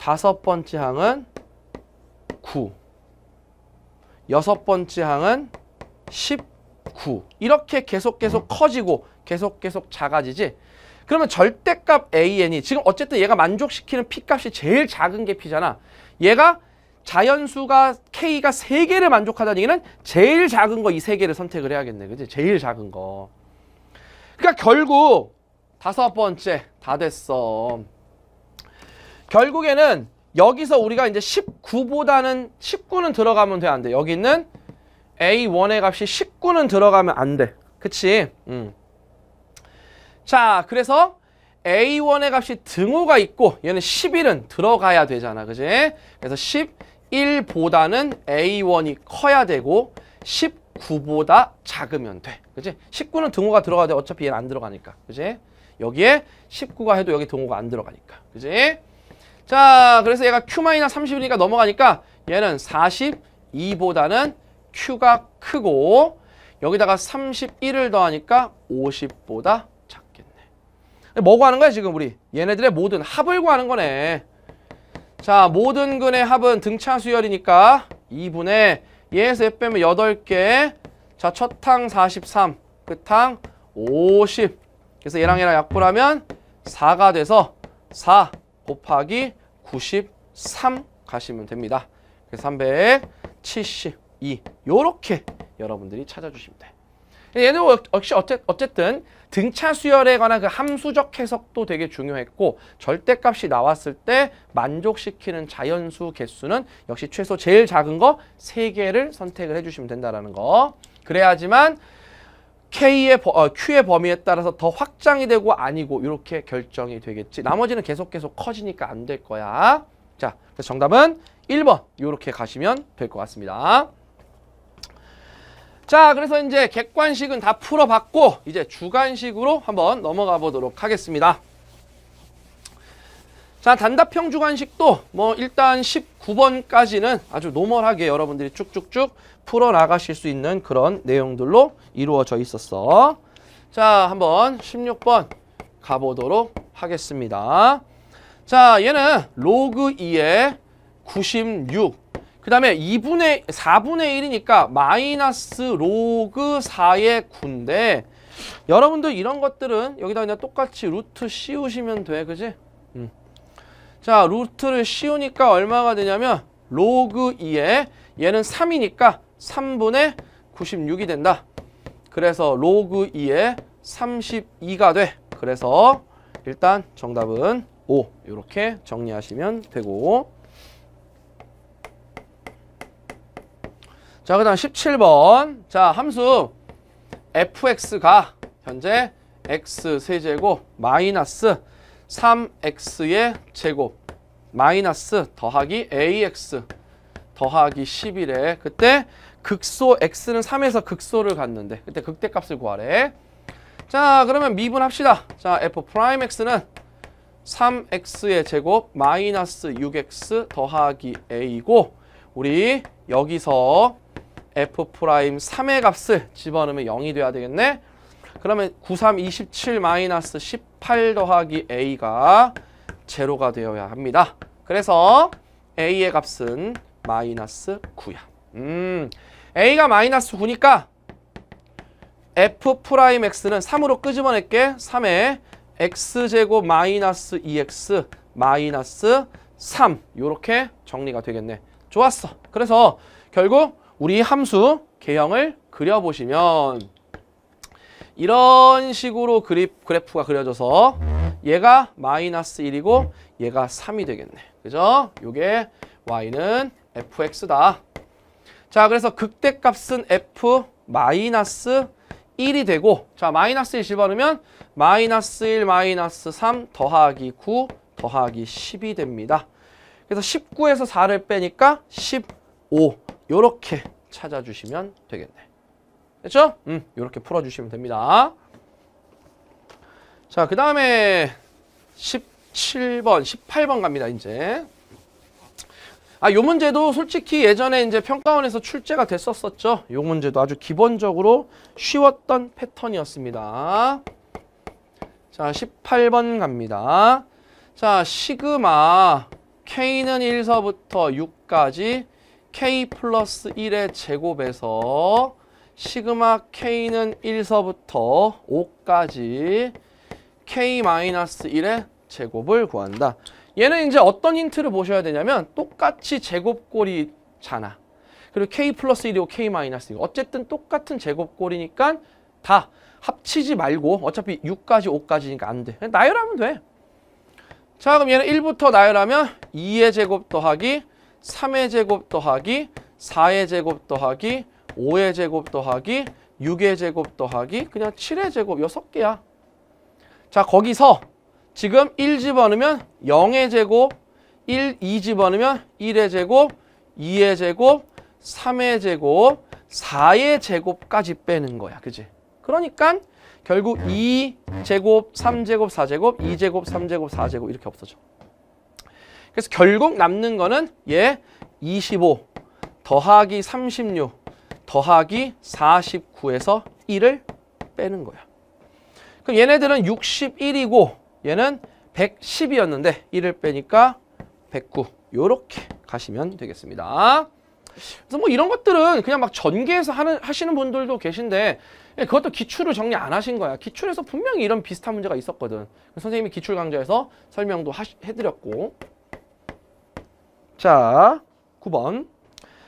다섯 번째 항은 9. 여섯 번째 항은 19. 이렇게 계속 계속 커지고 계속 계속 작아지지. 그러면 절대값 AN이 지금 어쨌든 얘가 만족시키는 P값이 제일 작은 게 P잖아. 얘가 자연수가 K가 3개를 만족하다는 얘기는 제일 작은 거이3개를 선택을 해야겠네. 그지 제일 작은 거. 그러니까 결국 다섯 번째 다 됐어. 결국에는 여기서 우리가 이제 19보다는 19는 들어가면 돼 안 돼. 여기 있는 A1의 값이 19는 들어가면 안 돼. 그치? 음. 자, 그래서 A1의 값이 등호가 있고 얘는 11은 들어가야 되잖아. 그지? 그래서 11보다는 A1이 커야 되고 19보다 작으면 돼. 그지? 19는 등호가 들어가야 돼. 어차피 얘는 안 들어가니까. 그지? 여기에 19가 해도 여기 등호가 안 들어가니까. 그지? 자 그래서 얘가 Q-31이니까 넘어가니까 얘는 42보다는 Q가 크고 여기다가 31을 더하니까 50보다 작겠네 뭐 구하는 거야 지금 우리 얘네들의 모든 합을 구하는 거네 자 모든 근의 합은 등차 수열이니까 2분의 얘에서 얘 빼면 8개 자첫 탕 43, 끝 탕 50 그래서 얘랑 얘랑 약분하면 4가 돼서 4 곱하기 93 가시면 됩니다. 그래서 372 요렇게 여러분들이 찾아주시면 돼요. 얘는 어, 역시 어쨌든 등차 수열에 관한 그 함수적 해석도 되게 중요했고 절대값이 나왔을 때 만족시키는 자연수 개수는 역시 최소 제일 작은 거3개를 선택을 해주시면 된다는 거. 그래야지만 K의 어, Q의 범위에 따라서 더 확장이 되고 아니고 이렇게 결정이 되겠지. 나머지는 계속 계속 커지니까 안 될 거야. 자, 그래서 정답은 1번 이렇게 가시면 될 것 같습니다. 자, 그래서 이제 객관식은 다 풀어봤고 이제 주관식으로 한번 넘어가 보도록 하겠습니다. 자 단답형 주관식도 뭐 일단 19번까지는 아주 노멀하게 여러분들이 쭉쭉쭉 풀어나가실 수 있는 그런 내용들로 이루어져 있었어 자 한번 16번 가보도록 하겠습니다 자 얘는 로그 2에 96그 다음에 2분의 4분의 1이니까 마이너스 로그 4의 9인데 여러분들 이런 것들은 여기다 그냥 똑같이 루트 씌우시면 돼 그지? 자 루트를 씌우니까 얼마가 되냐면 로그 2에 얘는 3이니까 3분의 96이 된다. 그래서 로그 2에 32가 돼. 그래서 일단 정답은 5 이렇게 정리하시면 되고 자, 그 다음 17번. 자, 함수 fx가 현재 x 세제곱 마이너스 3x의 제곱 마이너스 더하기 ax 더하기 11에 그때 극소 x는 3에서 극소를 갔는데 그때 극대값을 구하래 자 그러면 미분합시다 자 f 프라임 x는 3x의 제곱 마이너스 6x 더하기 a이고 우리 여기서 f 프라임 3의 값을 집어넣으면 0이 돼야 되겠네 그러면 93, 27 마이너스 18 더하기 A가 제로가 되어야 합니다. 그래서 A의 값은 마이너스 9야. 음, A가 마이너스 9니까 F 프라임 X는 3으로 끄집어낼게. 3에 X제곱 마이너스 2X 마이너스 3 이렇게 정리가 되겠네. 좋았어. 그래서 결국 우리 함수 개형을 그려보시면 이런 식으로 그립, 그래프가 그려져서 얘가 마이너스 1이고 얘가 3이 되겠네. 그죠? 요게 y는 fx다. 자, 그래서 극대값은 f 마이너스 1이 되고 자, 마이너스 1 집어넣으면 마이너스 1 마이너스 3 더하기 9 더하기 10이 됩니다. 그래서 19에서 4를 빼니까 15 요렇게 찾아주시면 되겠네. 됐죠? 음, 이렇게 풀어주시면 됩니다. 자, 그 다음에 17번, 18번 갑니다, 이제. 아, 요 문제도 솔직히 예전에 이제 평가원에서 출제가 됐었었죠. 요 문제도 아주 기본적으로 쉬웠던 패턴이었습니다. 자, 18번 갑니다. 자, 시그마 K는 1서부터 6까지 K 플러스 1의 제곱에서 시그마 K는 1서부터 5까지 K-1의 제곱을 구한다. 얘는 이제 어떤 힌트를 보셔야 되냐면 똑같이 제곱꼴이잖아. 그리고 K 플러스 1이고 K 마이너스 1. 어쨌든 똑같은 제곱꼴이니까 다 합치지 말고 어차피 6까지 5까지니까 안 돼. 나열하면 돼. 자 그럼 얘는 1부터 나열하면 2의 제곱 더하기 3의 제곱 더하기 4의 제곱 더하기 5의 제곱 더하기 6의 제곱 더하기 그냥 7의 제곱 6개야. 자 거기서 지금 1 집어넣으면 0의 제곱 1, 2 집어넣으면 1의 제곱 2의 제곱 3의 제곱 4의 제곱까지 빼는 거야. 그지? 그러니까 결국 2제곱, 3제곱, 4제곱, 2제곱, 3제곱, 4제곱 이렇게 없어져. 그래서 결국 남는 거는 얘 25 더하기 36 더하기 49에서 1을 빼는 거야. 그럼 얘네들은 61이고 얘는 110이었는데 1을 빼니까 109 요렇게 가시면 되겠습니다. 그래서 뭐 이런 것들은 그냥 막 전개해서 하는, 하시는 분들도 계신데 예, 그것도 기출을 정리 안 하신 거야. 기출에서 분명히 이런 비슷한 문제가 있었거든. 그 선생님이 기출 강좌에서 설명도 하시, 해드렸고 자 9번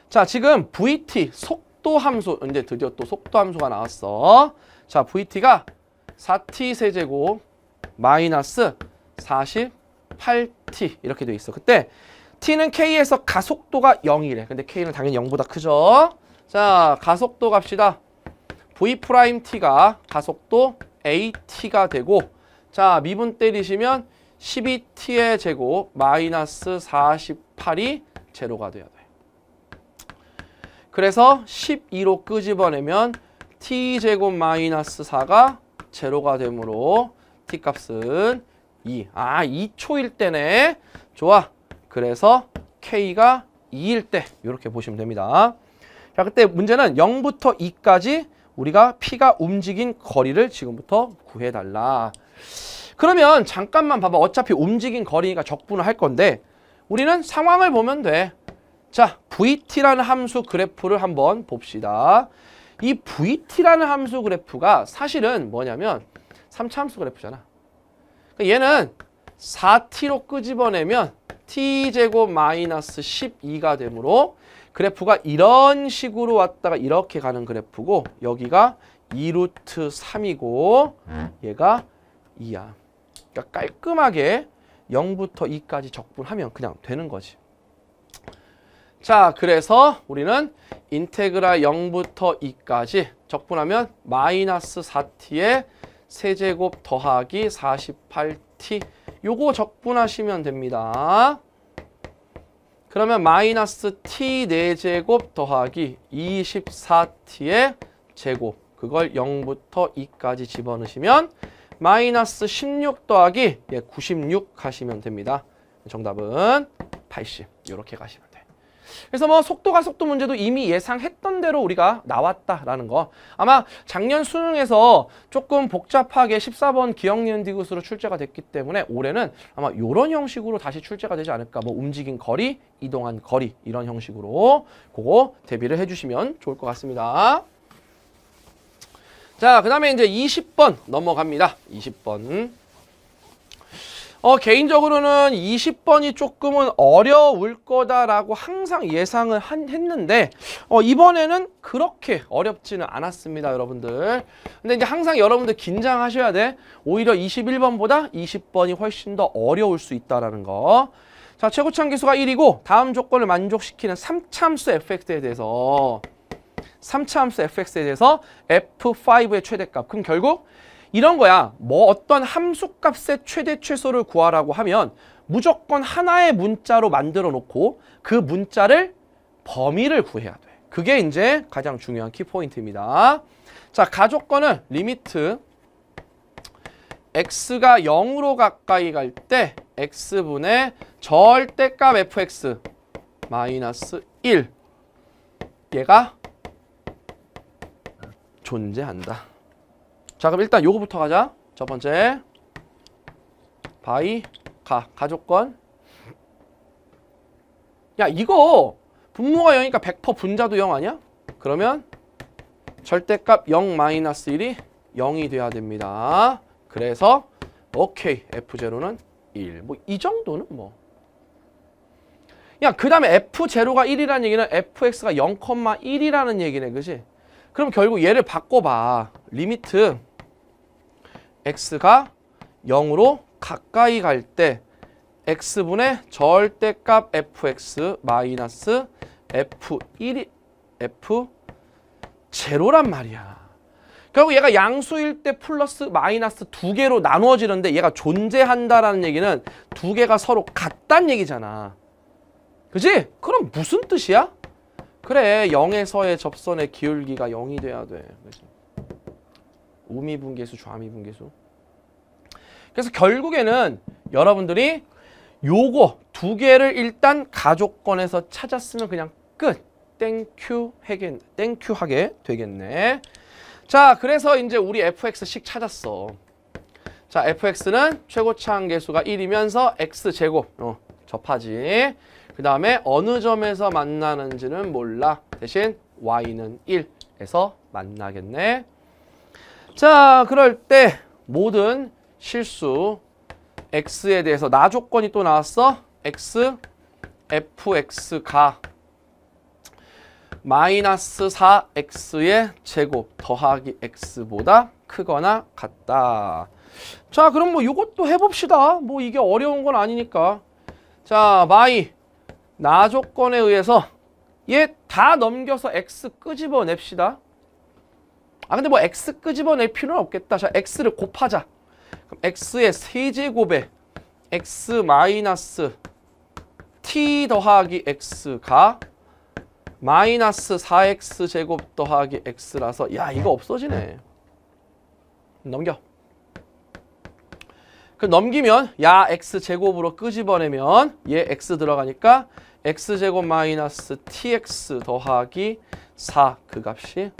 자 지금 VT 속 속도 함수 이제 드디어 또 속도 함수가 나왔어 자 VT가 4t 세제곱 마이너스 48t 이렇게 돼 있어 그때 t는 k에서 가속도가 0이래 근데 k는 당연히 0보다 크죠 자 가속도 갑시다 v't가 가속도 at가 되고 자 미분 때리시면 12t의 제곱 마이너스 48이 제로가 돼야 돼 그래서 12로 끄집어내면 t제곱 마이너스 4가 제로가 되므로 t값은 2. 아, 2초일 때네. 좋아. 그래서 k가 2일 때 이렇게 보시면 됩니다. 자, 그때 문제는 0부터 2까지 우리가 P가 움직인 거리를 지금부터 구해달라. 그러면 잠깐만 봐봐. 어차피 움직인 거리니까 적분을 할 건데 우리는 상황을 보면 돼. 자, VT라는 함수 그래프를 한번 봅시다. 이 VT라는 함수 그래프가 사실은 뭐냐면 3차 함수 그래프잖아. 그러니까 얘는 4T로 끄집어내면 T제곱 마이너스 12가 되므로 그래프가 이런 식으로 왔다가 이렇게 가는 그래프고 여기가 2루트 3이고 얘가 2야. 그러니까 깔끔하게 0부터 2까지 적분하면 그냥 되는 거지. 자, 그래서 우리는 인테그라 0부터 2까지 적분하면 마이너스 4t의 세제곱 더하기 48t 요거 적분하시면 됩니다. 그러면 마이너스 t 4제곱 더하기 24t의 제곱 그걸 0부터 2까지 집어넣으시면 마이너스 16 더하기 96 예, 하시면 됩니다. 정답은 80 이렇게 가시면 그래서 뭐 속도가 속도 문제도 이미 예상했던 대로 우리가 나왔다라는 거. 아마 작년 수능에서 조금 복잡하게 14번 기억니은 디귿으로 출제가 됐기 때문에 올해는 아마 이런 형식으로 다시 출제가 되지 않을까. 뭐 움직인 거리, 이동한 거리 이런 형식으로 그거 대비를 해주시면 좋을 것 같습니다. 자, 그 다음에 이제 20번 넘어갑니다. 20번. 어, 개인적으로는 20번이 조금은 어려울 거다라고 항상 예상을 한, 했는데 어, 이번에는 그렇게 어렵지는 않았습니다 여러분들 근데 이제 항상 여러분들 긴장하셔야 돼 오히려 21번보다 20번이 훨씬 더 어려울 수 있다라는 거 자, 최고참 기수가 1이고 다음 조건을 만족시키는 3참수 fx에 대해서 3차함수 fx에 대해서 f5의 최대값 그럼 결국 이런 거야. 뭐 어떤 함수값의 최대 최소를 구하라고 하면 무조건 하나의 문자로 만들어 놓고 그 문자를 범위를 구해야 돼. 그게 이제 가장 중요한 키포인트입니다. 자, 가족권은 리미트 x가 0으로 가까이 갈 때 x분의 절대값 fx 마이너스 1 얘가 존재한다. 자 그럼 일단 요거부터 가자 첫 번째 바이 가 가족권 야 이거 분모가 0이니까 100% 분자도 0 아니야? 그러면 절대값 0 마이너스 1이 0이 돼야 됩니다 그래서 오케이 F0는 1뭐 이 정도는 뭐 야, 그 다음에 F0가 1이라는 얘기는 fx가 0,1이라는 얘기네, 그지? 그럼 결국 얘를 바꿔봐. 리미트 x가 0으로 가까이 갈 때 x분의 절대값 fx 마이너스 f1이 f0란 말이야. 결국 얘가 양수일 때 플러스 마이너스 두 개로 나누어지는데 얘가 존재한다라는 얘기는 두 개가 서로 같단 얘기잖아. 그지? 그럼 무슨 뜻이야? 그래 0에서의 접선의 기울기가 0이 돼야 돼. 그치? 우미 분계수, 좌미 분계수. 그래서 결국에는 여러분들이 요거 두 개를 일단 가족권에서 찾았으면 그냥 끝. 땡큐 하게, 땡큐 하게 되겠네. 자, 그래서 이제 우리 fx씩 찾았어. 자, fx는 최고치한 계수가 1이면서 x제곱. 어, 접하지. 그 다음에 어느 점에서 만나는지는 몰라. 대신 y는 1에서 만나겠네. 자 그럴 때 모든 실수 x에 대해서 나 조건이 또 나왔어 x fx가 마이너스 4x의 제곱 더하기 x보다 크거나 같다. 자 그럼 뭐 이것도 해봅시다. 뭐 이게 어려운 건 아니니까. 자 마이 나 조건에 의해서 얘 다 넘겨서 x 끄집어냅시다. 아 근데 뭐 x 끄집어낼 필요는 없겠다. 자 x를 곱하자. 그럼 x의 세제곱에 x 마이너스 t 더하기 x가 마이너스 4x 제곱 더하기 x라서 야 이거 없어지네. 넘겨. 그 넘기면 야 x 제곱으로 끄집어내면 얘 x 들어가니까 x 제곱 마이너스 tx 더하기 4 그 값이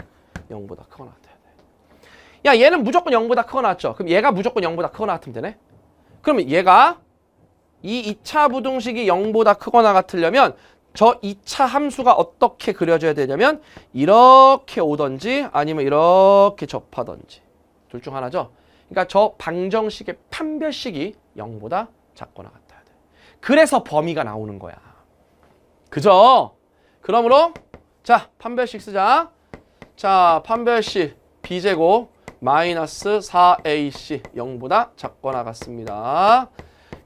0보다 크거나 같아야 돼. 야 얘는 무조건 0보다 크거나 같죠? 그럼 얘가 무조건 0보다 크거나 같으면 되네? 그러면 얘가 이 2차 부등식이 0보다 크거나 같으려면 저 2차 함수가 어떻게 그려져야 되냐면 이렇게 오던지 아니면 이렇게 접하던지 둘 중 하나죠. 그러니까 저 방정식의 판별식이 0보다 작거나 같아야 돼. 그래서 범위가 나오는 거야. 그죠? 그러므로 자 판별식 쓰자. 자, 판별식 B제곱 마이너스 4AC 0보다 작거나 같습니다.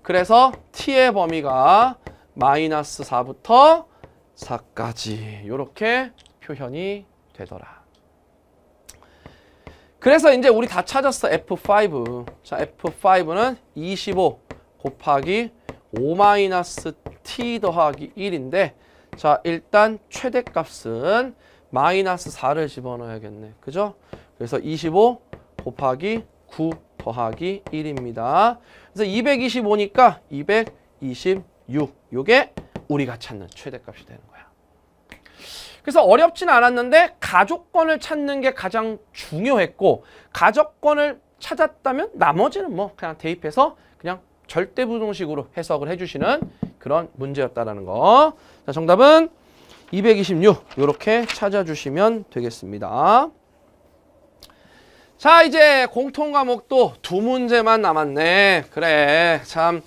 그래서 T의 범위가 마이너스 4부터 4까지 이렇게 표현이 되더라. 그래서 이제 우리 다 찾았어. F5. 자, F5는 25 곱하기 5 마이너스 T 더하기 1인데 자, 일단 최대값은 마이너스 4를 집어넣어야겠네. 그죠? 그래서 25 곱하기 9 더하기 1입니다. 그래서 225니까 226. 요게 우리가 찾는 최대값이 되는 거야. 그래서 어렵진 않았는데 가족권을 찾는 게 가장 중요했고 가족권을 찾았다면 나머지는 뭐 그냥 대입해서 그냥 절대부동식으로 해석을 해주시는 그런 문제였다라는 거. 자, 정답은 226 이렇게 찾아주시면 되겠습니다. 자 이제 공통 과목도 두 문제만 남았네. 그래 참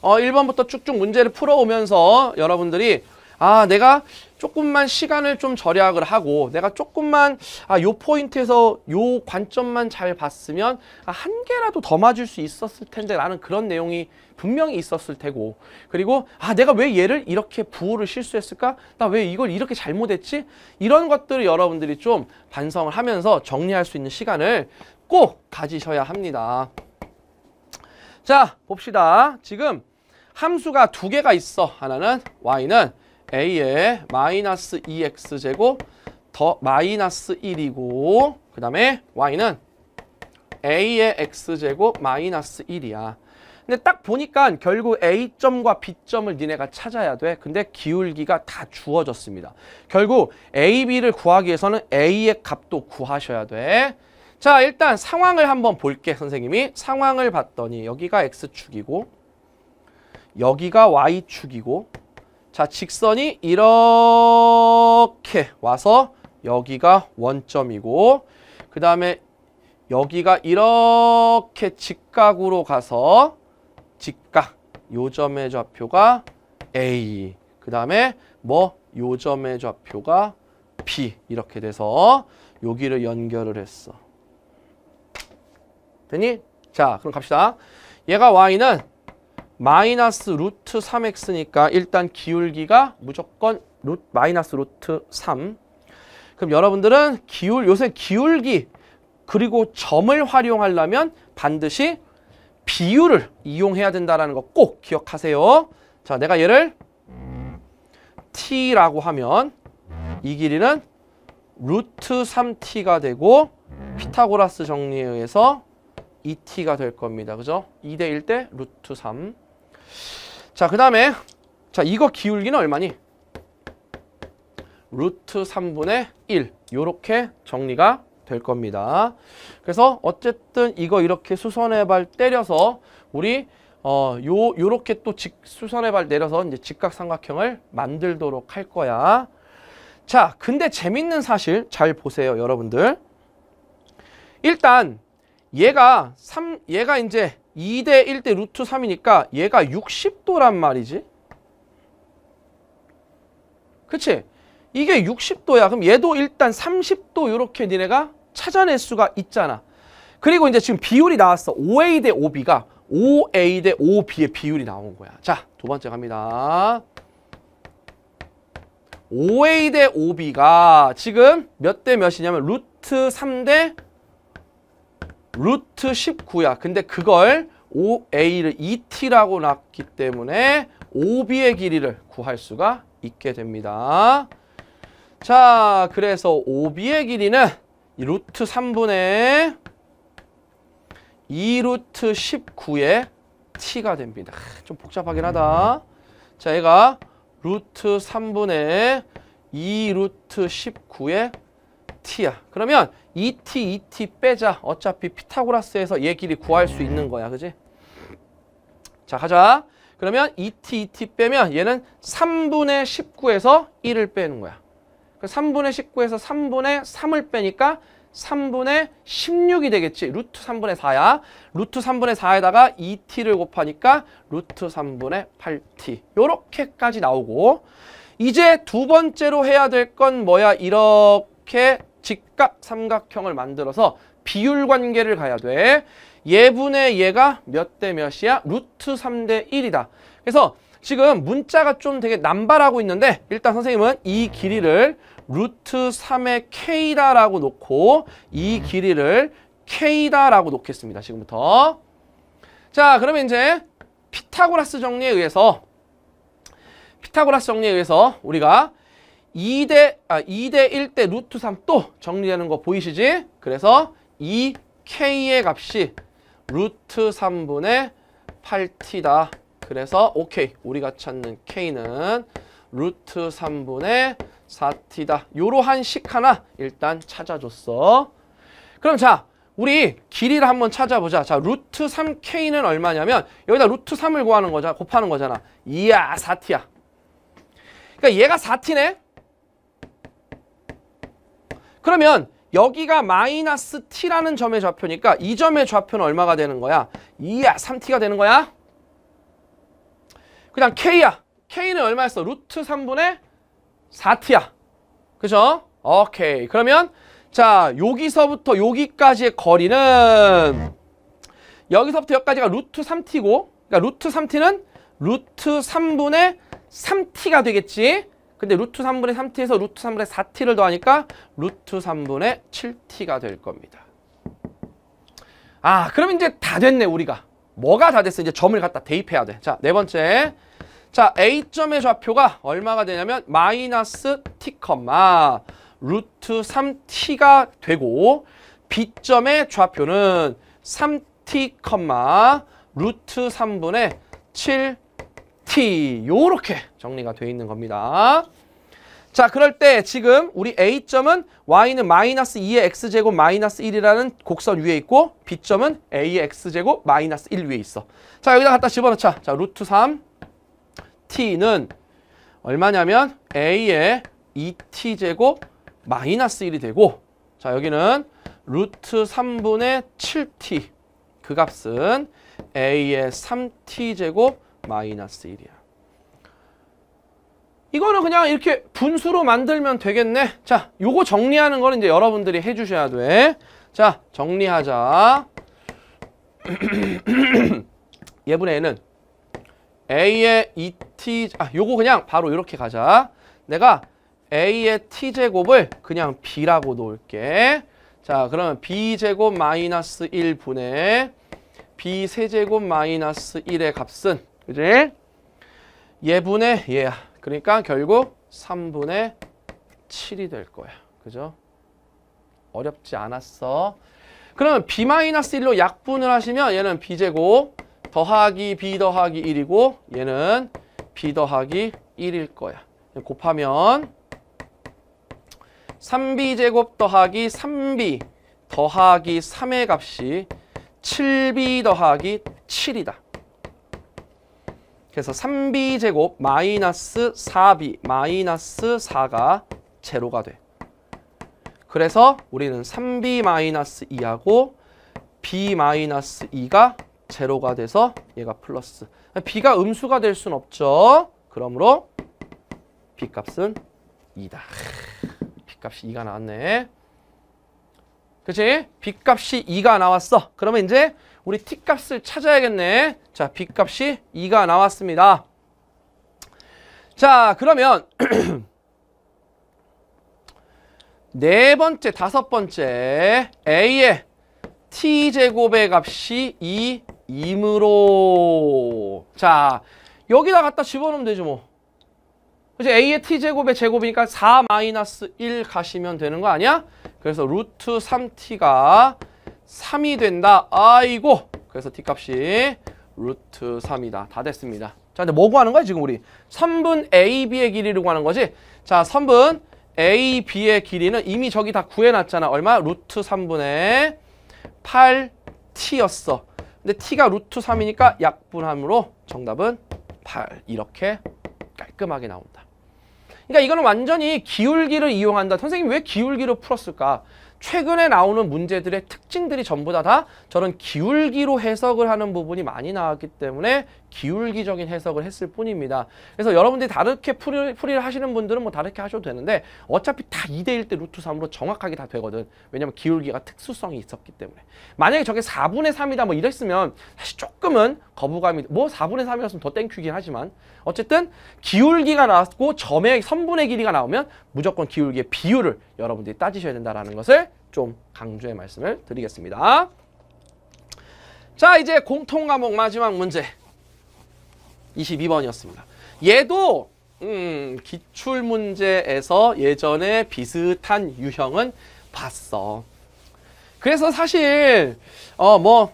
어, 1번부터 쭉쭉 문제를 풀어오면서 여러분들이 아 내가 조금만 시간을 좀 절약을 하고 내가 조금만 아 요 포인트에서 요 관점만 잘 봤으면 아, 한 개라도 더 맞을 수 있었을 텐데 라는 그런 내용이 분명히 있었을 테고 그리고 아 내가 왜 얘를 이렇게 부호를 실수했을까? 나 왜 이걸 이렇게 잘못했지? 이런 것들을 여러분들이 좀 반성을 하면서 정리할 수 있는 시간을 꼭 가지셔야 합니다. 자 봅시다. 지금 함수가 두 개가 있어. 하나는 y는 a의 마이너스 2x제곱 더 마이너스 1이고 그 다음에 y는 a의 x제곱 마이너스 1이야. 근데 딱 보니까 결국 A점과 B점을 니네가 찾아야 돼. 근데 기울기가 다 주어졌습니다. 결국 AB를 구하기 위해서는 A의 값도 구하셔야 돼. 자, 일단 상황을 한번 볼게, 선생님이. 상황을 봤더니 여기가 X축이고 여기가 Y축이고 자, 직선이 이렇게 와서 여기가 원점이고 그 다음에 여기가 이렇게 직각으로 가서 직각 요점의 좌표가 A 그 다음에 뭐 요점의 좌표가 P 이렇게 돼서 여기를 연결을 했어 되니? 자 그럼 갑시다 얘가 Y는 마이너스 루트 3X니까 일단 기울기가 무조건 루트, 마이너스 루트 3 그럼 여러분들은 기울 요새 기울기 그리고 점을 활용하려면 반드시 비율을 이용해야 된다는 거 꼭 기억하세요. 자, 내가 얘를 t라고 하면 이 길이는 루트 3t가 되고 피타고라스 정리에 의해서 2t가 될 겁니다. 그죠? 2대 1대 루트 3. 자, 그 다음에 자 이거 기울기는 얼마니? 루트 3분의 1 요렇게 정리가 될 겁니다. 그래서 어쨌든 이거 이렇게 수선의 발 때려서 우리 어, 요, 요렇게 또 직, 수선의 발 내려서 이제 직각삼각형을 만들도록 할 거야. 자, 근데 재밌는 사실 잘 보세요, 여러분들. 일단, 얘가 3, 얘가 이제 2대 1대 루트 3이니까 얘가 60도란 말이지. 그치? 이게 60도야. 그럼 얘도 일단 30도 요렇게 니네가 찾아낼 수가 있잖아. 그리고 이제 지금 비율이 나왔어. 5A 대 5B가 5A 대 5B의 비율이 나온 거야. 자, 두 번째 갑니다. 5A 대 5B가 지금 몇 대 몇이냐면 루트 3 대 루트 19야. 근데 그걸 5A를 2T라고 놨기 때문에 5B의 길이를 구할 수가 있게 됩니다. 자, 그래서 5B의 길이는 루트 3분의 2루트 19의 t가 됩니다. 좀 복잡하긴 하다. 자, 얘가 루트 3분의 2루트 19의 t야. 그러면 2t, 2t 빼자. 어차피 피타고라스에서 얘 길이 구할 수 있는 거야. 그지? 자, 가자. 그러면 2t, 2t 빼면 얘는 3분의 19에서 1을 빼는 거야. 3분의 그러니까 19에서 3분의 3을 빼니까 3분의 16이 되겠지. 루트 3분의 4야. 루트 3분의 4에다가 2t를 곱하니까 루트 3분의 8t. 요렇게까지 나오고 이제 두 번째로 해야 될 건 뭐야? 이렇게 직각 삼각형을 만들어서 비율 관계를 가야 돼. 예분의 예가 몇 대 몇이야? 루트 3 대 1이다. 그래서 지금 문자가 좀 되게 남발하고 있는데 일단 선생님은 이 길이를 루트 3의 k다라고 놓고 이 네. 길이를 k다라고 놓겠습니다. 지금부터. 자, 그러면 이제 피타고라스 정리에 의해서 피타고라스 정리에 의해서 우리가 2대 아 2대 1대 루트 3 또 정리되는 거 보이시지? 그래서 이 k 의 값이 루트 3분의 8t다. 그래서 오케이 우리가 찾는 k는 루트 3분의 4t다. 요러한 식 하나 일단 찾아줬어. 그럼 자, 우리 길이를 한번 찾아보자. 자, 루트 3k는 얼마냐면 여기다 루트 3을 구하는 거잖아. 곱하는 거잖아. 이야, 4t야. 그러니까 얘가 4t네. 그러면 여기가 마이너스 t라는 점의 좌표니까 이 점의 좌표는 얼마가 되는 거야? 이야, 3t가 되는 거야. 그냥 k야. K는 얼마였어? 루트 3분의 4T야. 그죠? 오케이. 그러면 자 여기서부터 여기까지의 거리는 여기서부터 여기까지가 루트 3T고 그러니까 루트 3T는 루트 3분의 3T가 되겠지. 근데 루트 3분의 3T에서 루트 3분의 4T를 더하니까 루트 3분의 7T가 될 겁니다. 아, 그럼 이제 다 됐네, 우리가. 뭐가 다 됐어? 이제 점을 갖다 대입해야 돼. 자, 네 번째. 자, A점의 좌표가 얼마가 되냐면 마이너스 t, 루트 3t가 되고 B점의 좌표는 3t, 루트 3분의 7t 요렇게 정리가 되어 있는 겁니다. 자 그럴 때 지금 우리 A점은 Y는 마이너스 2의 X제곱 마이너스 1이라는 곡선 위에 있고 B점은 A의 X제곱 마이너스 1 위에 있어. 자 여기다 갖다 집어넣자. 자 루트 3 t는 얼마냐면 a의 2t제곱 e 마이너스 1이 되고 자 여기는 루트 3분의 7t 그 값은 a의 3t제곱 마이너스 1이야. 이거는 그냥 이렇게 분수로 만들면 되겠네. 자, 요거 정리하는 걸 이제 여러분들이 해주셔야 돼. 자, 정리하자. 예분의 n은 A의 2t, e 아, 요거 그냥 바로 이렇게 가자. 내가 A의 t제곱을 그냥 B라고 놓을게. 자, 그러면 B제곱 마이너스 1분의 B세제곱 마이너스 1의 값은, 그지? 예분의 얘야. 그러니까 결국 3분의 7이 될 거야. 그죠? 어렵지 않았어. 그러면 B-1로 약분을 하시면 얘는 B제곱 더하기 b 더하기 1이고 얘는 b 더하기 1일 거야. 곱하면 3b제곱 더하기 3b 더하기 3의 값이 7b 더하기 7이다. 그래서 3b제곱 마이너스 4b 마이너스 4가 제로가 돼. 그래서 우리는 3b 마이너스 2하고 b 마이너스 2가 제로가 돼서 얘가 플러스 B가 음수가 될 순 없죠 그러므로 B값은 2다 B값이 2가 나왔네 그치? B값이 2가 나왔어 그러면 이제 우리 T값을 찾아야겠네 자 B값이 2가 나왔습니다 자 그러면 네 번째 다섯 번째 A의 T제곱의 값이 2 임으로 자 여기다 갖다 집어넣으면 되지뭐 그치? A의 T제곱의 제곱이니까 4 마이너스 1 가시면 되는 거 아니야? 그래서 루트 3T가 3이 된다. 아이고! 그래서 T값이 루트 3이다. 다 됐습니다. 자, 근데 뭐 구하는 거야 지금 우리? 3분 AB의 길이를 구하는 거지? 자, 3분 AB의 길이는 이미 저기 다 구해놨잖아. 얼마? 루트 3분의 8T였어. 근데 t가 루트 3이니까 약분함으로 정답은 8 이렇게 깔끔하게 나온다. 그러니까 이거는 완전히 기울기를 이용한다. 선생님 왜 기울기로 풀었을까? 최근에 나오는 문제들의 특징들이 전부 다, 다 저런 기울기로 해석을 하는 부분이 많이 나왔기 때문에 기울기적인 해석을 했을 뿐입니다. 그래서 여러분들이 다르게 풀이, 풀이를 하시는 분들은 뭐 다르게 하셔도 되는데 어차피 다 2대1 때 루트 3으로 정확하게 다 되거든. 왜냐면 기울기가 특수성이 있었기 때문에. 만약에 저게 4분의 3이다 뭐 이랬으면 사실 조금은 거부감이 뭐 4분의 3이었으면 더 땡큐긴 하지만 어쨌든 기울기가 나왔고 점의 선분의 길이가 나오면 무조건 기울기의 비율을 여러분들이 따지셔야 된다라는 것을 좀 강조의 말씀을 드리겠습니다. 자 이제 공통 과목 마지막 문제 22번이었습니다. 얘도 음, 기출문제에서 예전에 비슷한 유형은 봤어. 그래서 사실 어 뭐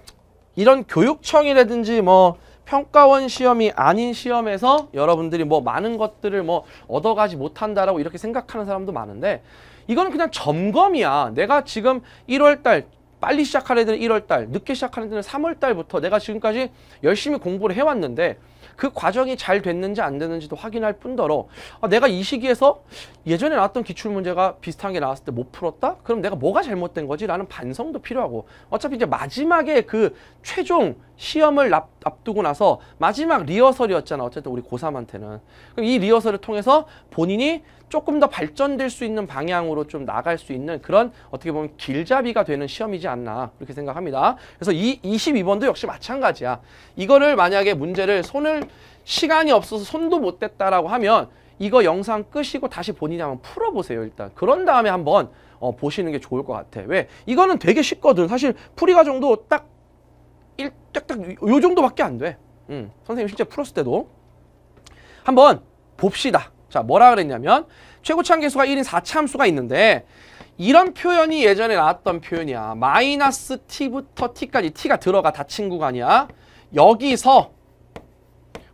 이런 교육청이라든지 뭐 평가원 시험이 아닌 시험에서 여러분들이 뭐 많은 것들을 뭐 얻어가지 못한다라고 이렇게 생각하는 사람도 많은데 이건 그냥 점검이야. 내가 지금 1월달 빨리 시작하는 1월달, 늦게 시작하는 3월달부터 내가 지금까지 열심히 공부를 해왔는데 그 과정이 잘 됐는지 안 됐는지도 확인할 뿐더러 아, 내가 이 시기에서 예전에 나왔던 기출문제가 비슷한 게 나왔을 때 못 풀었다? 그럼 내가 뭐가 잘못된 거지? 라는 반성도 필요하고 어차피 이제 마지막에 그 최종 시험을 앞두고 나서 마지막 리허설이었잖아 어쨌든 우리 고3한테는 그럼 이 리허설을 통해서 본인이 조금 더 발전될 수 있는 방향으로 좀 나갈 수 있는 그런 어떻게 보면 길잡이가 되는 시험이지 않나 그렇게 생각합니다. 그래서 이 22번도 역시 마찬가지야. 이거를 만약에 문제를 손을 시간이 없어서 손도 못 댔다라고 하면 이거 영상 끄시고 다시 본인이 한번 풀어보세요 일단 그런 다음에 한번 어, 보시는 게 좋을 것 같아 왜 이거는 되게 쉽거든 사실 풀이과 정도 딱 일딱딱 요 정도밖에 안돼 음, 선생님 실제 풀었을 때도 한번 봅시다 자, 뭐라 그랬냐면 최고참 개수가 1인 4참수가 있는데 이런 표현이 예전에 나왔던 표현이야. 마이너스 t부터 t까지 t가 들어가 다친 구간이야. 여기서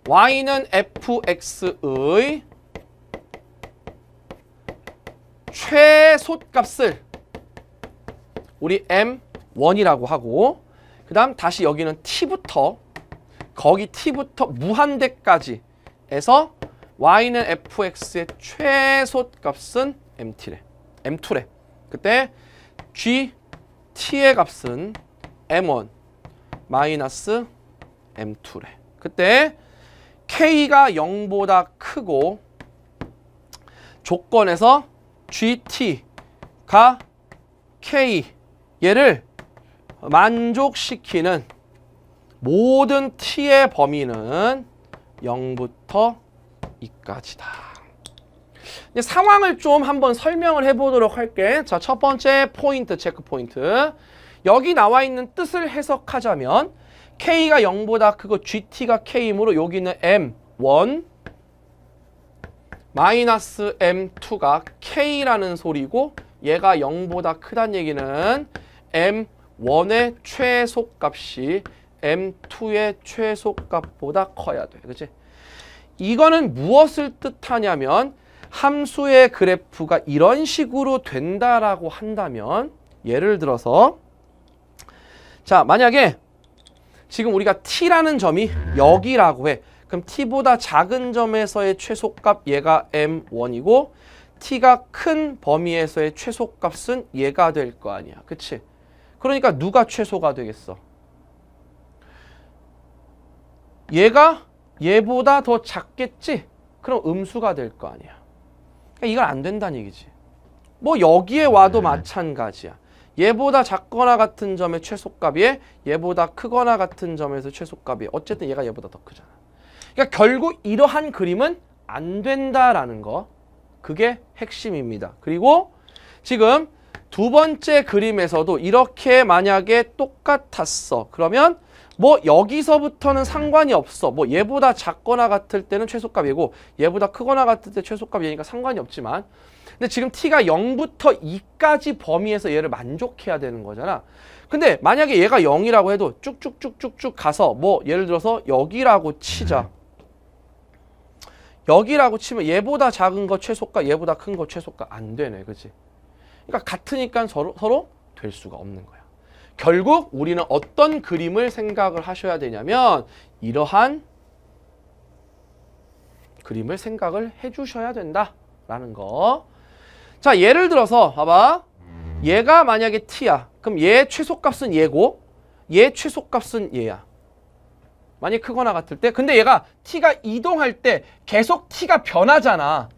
y는 fx의 최소값을 우리 m1이라고 하고 그 다음 다시 여기는 t부터 거기 t부터 무한대까지 해서 y는 fx의 최소값은 mt래. m2래. 그때 g t의 값은 m1 마이너스 m2래. 그때 k가 0보다 크고 조건에서 gt가 k 얘를 만족시키는 모든 t의 범위는 0부터 이까지다. 이제 상황을 좀 한번 설명을 해보도록 할게. 자, 첫 번째 포인트, 체크 포인트. 여기 나와 있는 뜻을 해석하자면 K가 0보다 크고 GT가 K이므로 여기는 M1 마이너스 M2가 K라는 소리고 얘가 0보다 크다는 얘기는 M1의 최소값이 M2의 최소값보다 커야 돼. 그렇지? 이거는 무엇을 뜻하냐면 함수의 그래프가 이런 식으로 된다라고 한다면 예를 들어서 자 만약에 지금 우리가 t라는 점이 여기라고 해 그럼 t보다 작은 점에서의 최소값 얘가 m1이고 t가 큰 범위에서의 최소값은 얘가 될 거 아니야 그치? 그러니까 누가 최소가 되겠어? 얘가 얘보다 더 작겠지? 그럼 음수가 될 거 아니야. 그러니까 이걸안 된다는 얘기지. 뭐 여기에 와도 네. 마찬가지야. 얘보다 작거나 같은 점의 최소값이 얘보다 크거나 같은 점에서 최소값이 어쨌든 얘가 얘보다 더 크잖아. 그러니까 결국 이러한 그림은 안 된다라는 거. 그게 핵심입니다. 그리고 지금 두 번째 그림에서도 이렇게 만약에 똑같았어. 그러면 뭐 여기서부터는 상관이 없어. 뭐 얘보다 작거나 같을 때는 최소값이고 얘보다 크거나 같을 때 최소값이니까 상관이 없지만 근데 지금 t가 0부터 2까지 범위에서 얘를 만족해야 되는 거잖아. 근데 만약에 얘가 0이라고 해도 쭉쭉쭉쭉쭉 가서 뭐 예를 들어서 여기라고 치자. 여기라고 치면 얘보다 작은 거 최소값, 얘보다 큰 거 최소값 안 되네. 그치 그러니까 같으니까 서로, 서로 될 수가 없는 거야. 결국 우리는 어떤 그림을 생각을 하셔야 되냐면 이러한 그림을 생각을 해주셔야 된다라는 거. 자 예를 들어서 봐봐. 얘가 만약에 t야. 그럼 얘 최소값은 얘고 얘 최소값은 얘야. 많이 크거나 같을 때 근데 얘가 t가 이동할 때 계속 t가 변하잖아.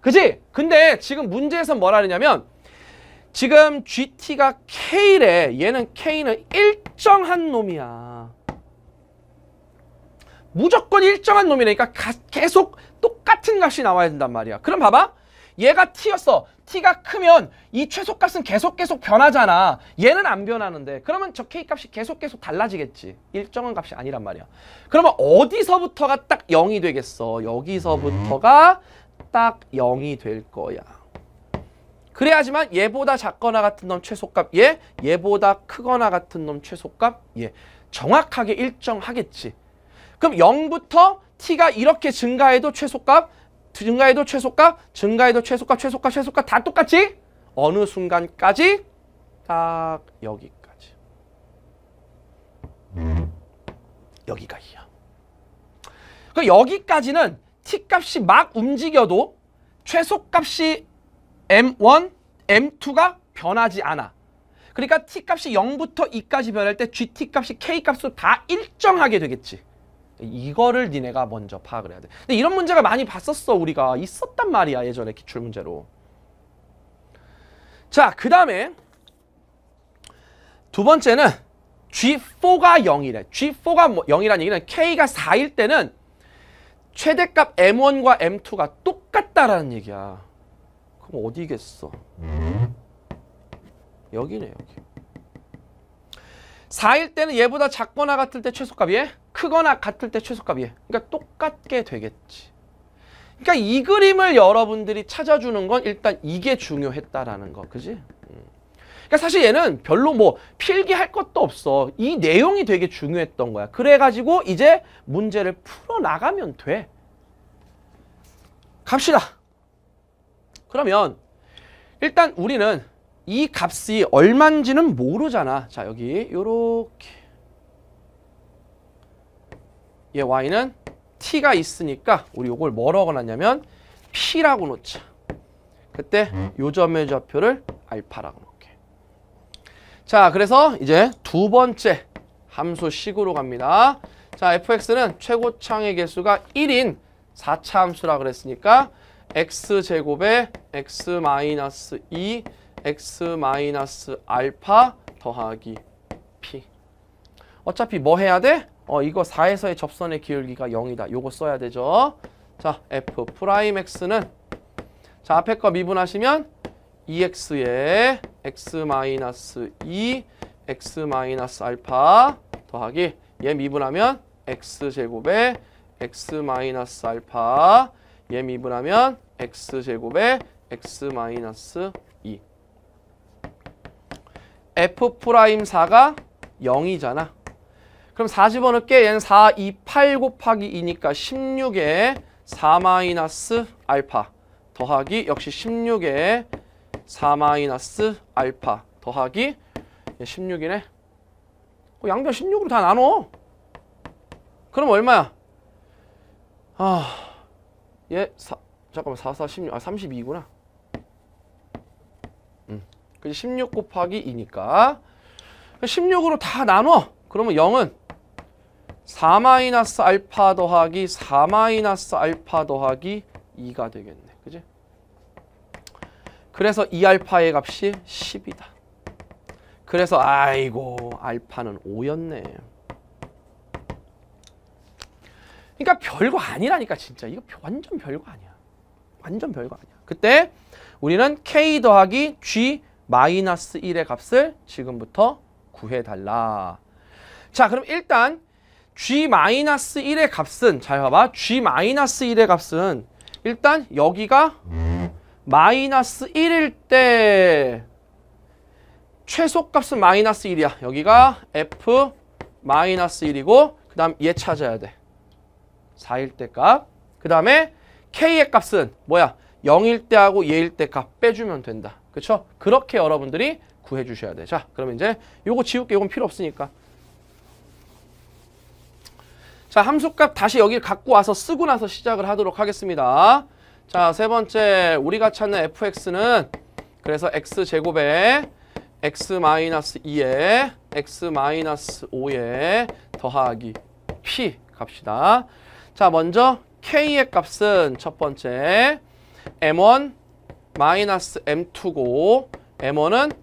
그지? 근데 지금 문제에서 뭐라 그러냐면 지금 GT가 K래 얘는 K는 일정한 놈이야 무조건 일정한 놈이라니까 가, 계속 똑같은 값이 나와야 된단 말이야 그럼 봐봐 얘가 T였어 T가 크면 이 최소값은 계속 계속 변하잖아 얘는 안 변하는데 그러면 저 K값이 계속 계속 달라지겠지 일정한 값이 아니란 말이야 그러면 어디서부터가 딱 0이 되겠어 여기서부터가 딱 0이 될 거야 그래야지만 얘보다 작거나 같은 놈 최소값 얘, 얘보다 크거나 같은 놈 최소값 얘. 정확하게 일정하겠지. 그럼 0부터 t가 이렇게 증가해도 최소값, 증가해도 최소값, 증가해도 최소값, 최소값, 최소값 다 똑같지? 어느 순간까지? 딱 여기까지. 여기가 이야. 그 그러니까 여기까지는 t값이 막 움직여도 최소값이 M1, M2가 변하지 않아. 그러니까 t값이 0부터 2까지 변할 때 gt값이 k 값으로다 일정하게 되겠지. 이거를 니네가 먼저 파악을 해야 돼. 근데 이런 문제가 많이 봤었어 우리가. 있었단 말이야 예전에 기출문제로. 자, 그 다음에 두 번째는 G4가 0이래. G4가 0이라는 얘기는 K가 4일 때는 최대값 M1과 M2가 똑같다라는 얘기야. 그럼 어디겠어? 여기네 여기. 4일 때는 얘보다 작거나 같을 때 최소값이에 크거나 같을 때 최소값이에 그러니까 똑같게 되겠지. 그러니까 이 그림을 여러분들이 찾아주는 건 일단 이게 중요했다라는 거. 그지? 음. 그러니까 사실 얘는 별로 뭐 필기할 것도 없어. 이 내용이 되게 중요했던 거야. 그래가지고 이제 문제를 풀어나가면 돼. 갑시다. 그러면 일단 우리는 이 값이 얼만지는 모르잖아. 자, 여기 요렇게 얘 y는 t가 있으니까 우리 요걸 뭐라고 놨냐면 p라고 놓자. 그때 음. 요 점의 좌표를 알파라고 놓게. 자, 그래서 이제 두 번째 함수 식으로 갑니다. 자, fx는 최고창의 개수가 1인 4차 함수라 그랬으니까 x제곱에 x 2 x 마이너스 알파 더하기 p 어차피 뭐 해야 돼? 어 이거 4에서의 접선의 기울기가 0이다. 요거 써야 되죠. 자 f 프라임 x는 자 앞에 거 미분하시면 2x에 e x 마이너스 2 x 마이너스 알파 더하기 얘 미분하면 x제곱에 x 마이너스 알파 얘 미분하면 x제곱에 x-2 f'4가 프라임 0이잖아. 그럼 40번을깨 얘는 4, 2, 8 곱하기 2니까 16에 4 마이너스 알파 더하기 역시 16에 4 마이너스 알파 더하기 16이네. 어, 양변 16으로 다 나눠. 그럼 얼마야? 아... 얘 예, 사, 잠깐만 4, 4, 16, 아 32구나 응. 그래16 곱하기 2니까 16으로 다 나눠 그러면 0은 4 마이너스 알파 더하기 4 마이너스 알파 더하기 2가 되겠네 그지? 그래서 2알파의 값이 10이다 그래서 아이고 알파는 5였네 그러니까 별거 아니라니까 진짜 이거 완전 별거 아니야. 완전 별거 아니야. 그때 우리는 k 더하기 g 마이너스 1의 값을 지금부터 구해달라. 자 그럼 일단 g 마이너스 1의 값은 잘 봐봐 g 마이너스 1의 값은 일단 여기가 마이너스 1일 때 최소값은 마이너스 1이야. 여기가 f 마이너스 1이고 그 다음 얘 찾아야 돼. 4일 때 값. 그 다음에 K의 값은 뭐야? 0일 때하고 예일 때 값 빼주면 된다. 그렇죠? 그렇게 여러분들이 구해 주셔야 돼. 자, 그러면 이제 요거 지울게. 이건 필요 없으니까. 자, 함수값 다시 여기 갖고 와서 쓰고 나서 시작을 하도록 하겠습니다. 자, 세 번째 우리가 찾는 fx는 그래서 x제곱에 x-2에 x-5에 더하기 p 갑시다 자, 먼저 K의 값은 첫 번째 M1 마이너스 M2고 M1은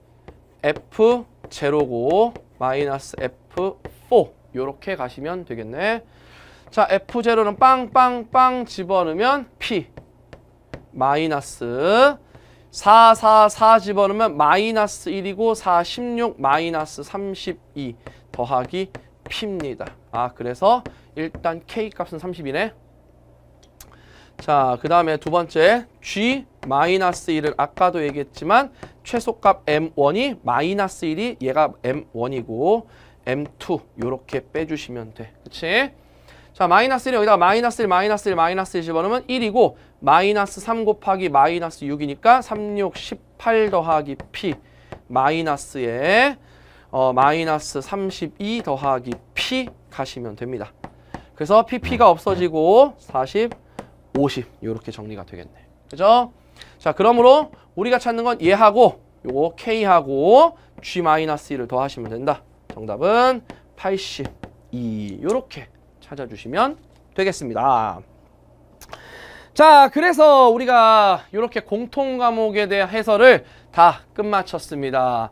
F0고 마이너스 F4 이렇게 가시면 되겠네. 자, F0는 빵빵빵 집어넣으면 P 마이너스 4, 4, 4 집어넣으면 마이너스 1이고 4, 16, 마이너스 32 더하기 P입니다. 아, 그래서 일단 K 값은 30이네. 자, 그 다음에 두 번째 G 1을 아까도 얘기했지만 최소값 M1이 마이너스 1이 얘가 M1이고 M2 요렇게 빼주시면 돼. 그치? 자, 마이너스 1 여기다가 마이너스 1, 마이너스 1, 마이너스 1 집어넣으면 1이고 마이너스 3 곱하기 마이너스 6이니까 3, 6, 18 더하기 P 마이너스에 어, 마이너스 32 더하기 P 가시면 됩니다. 그래서 PP가 네. 없어지고 40, 50 이렇게 정리가 되겠네. 그죠? 자, 그러므로 우리가 찾는 건 얘하고 요거 K하고 G-1을 더하시면 된다. 정답은 82 이렇게 찾아주시면 되겠습니다. 자, 그래서 우리가 이렇게 공통 과목에 대한 해설을 다 끝마쳤습니다.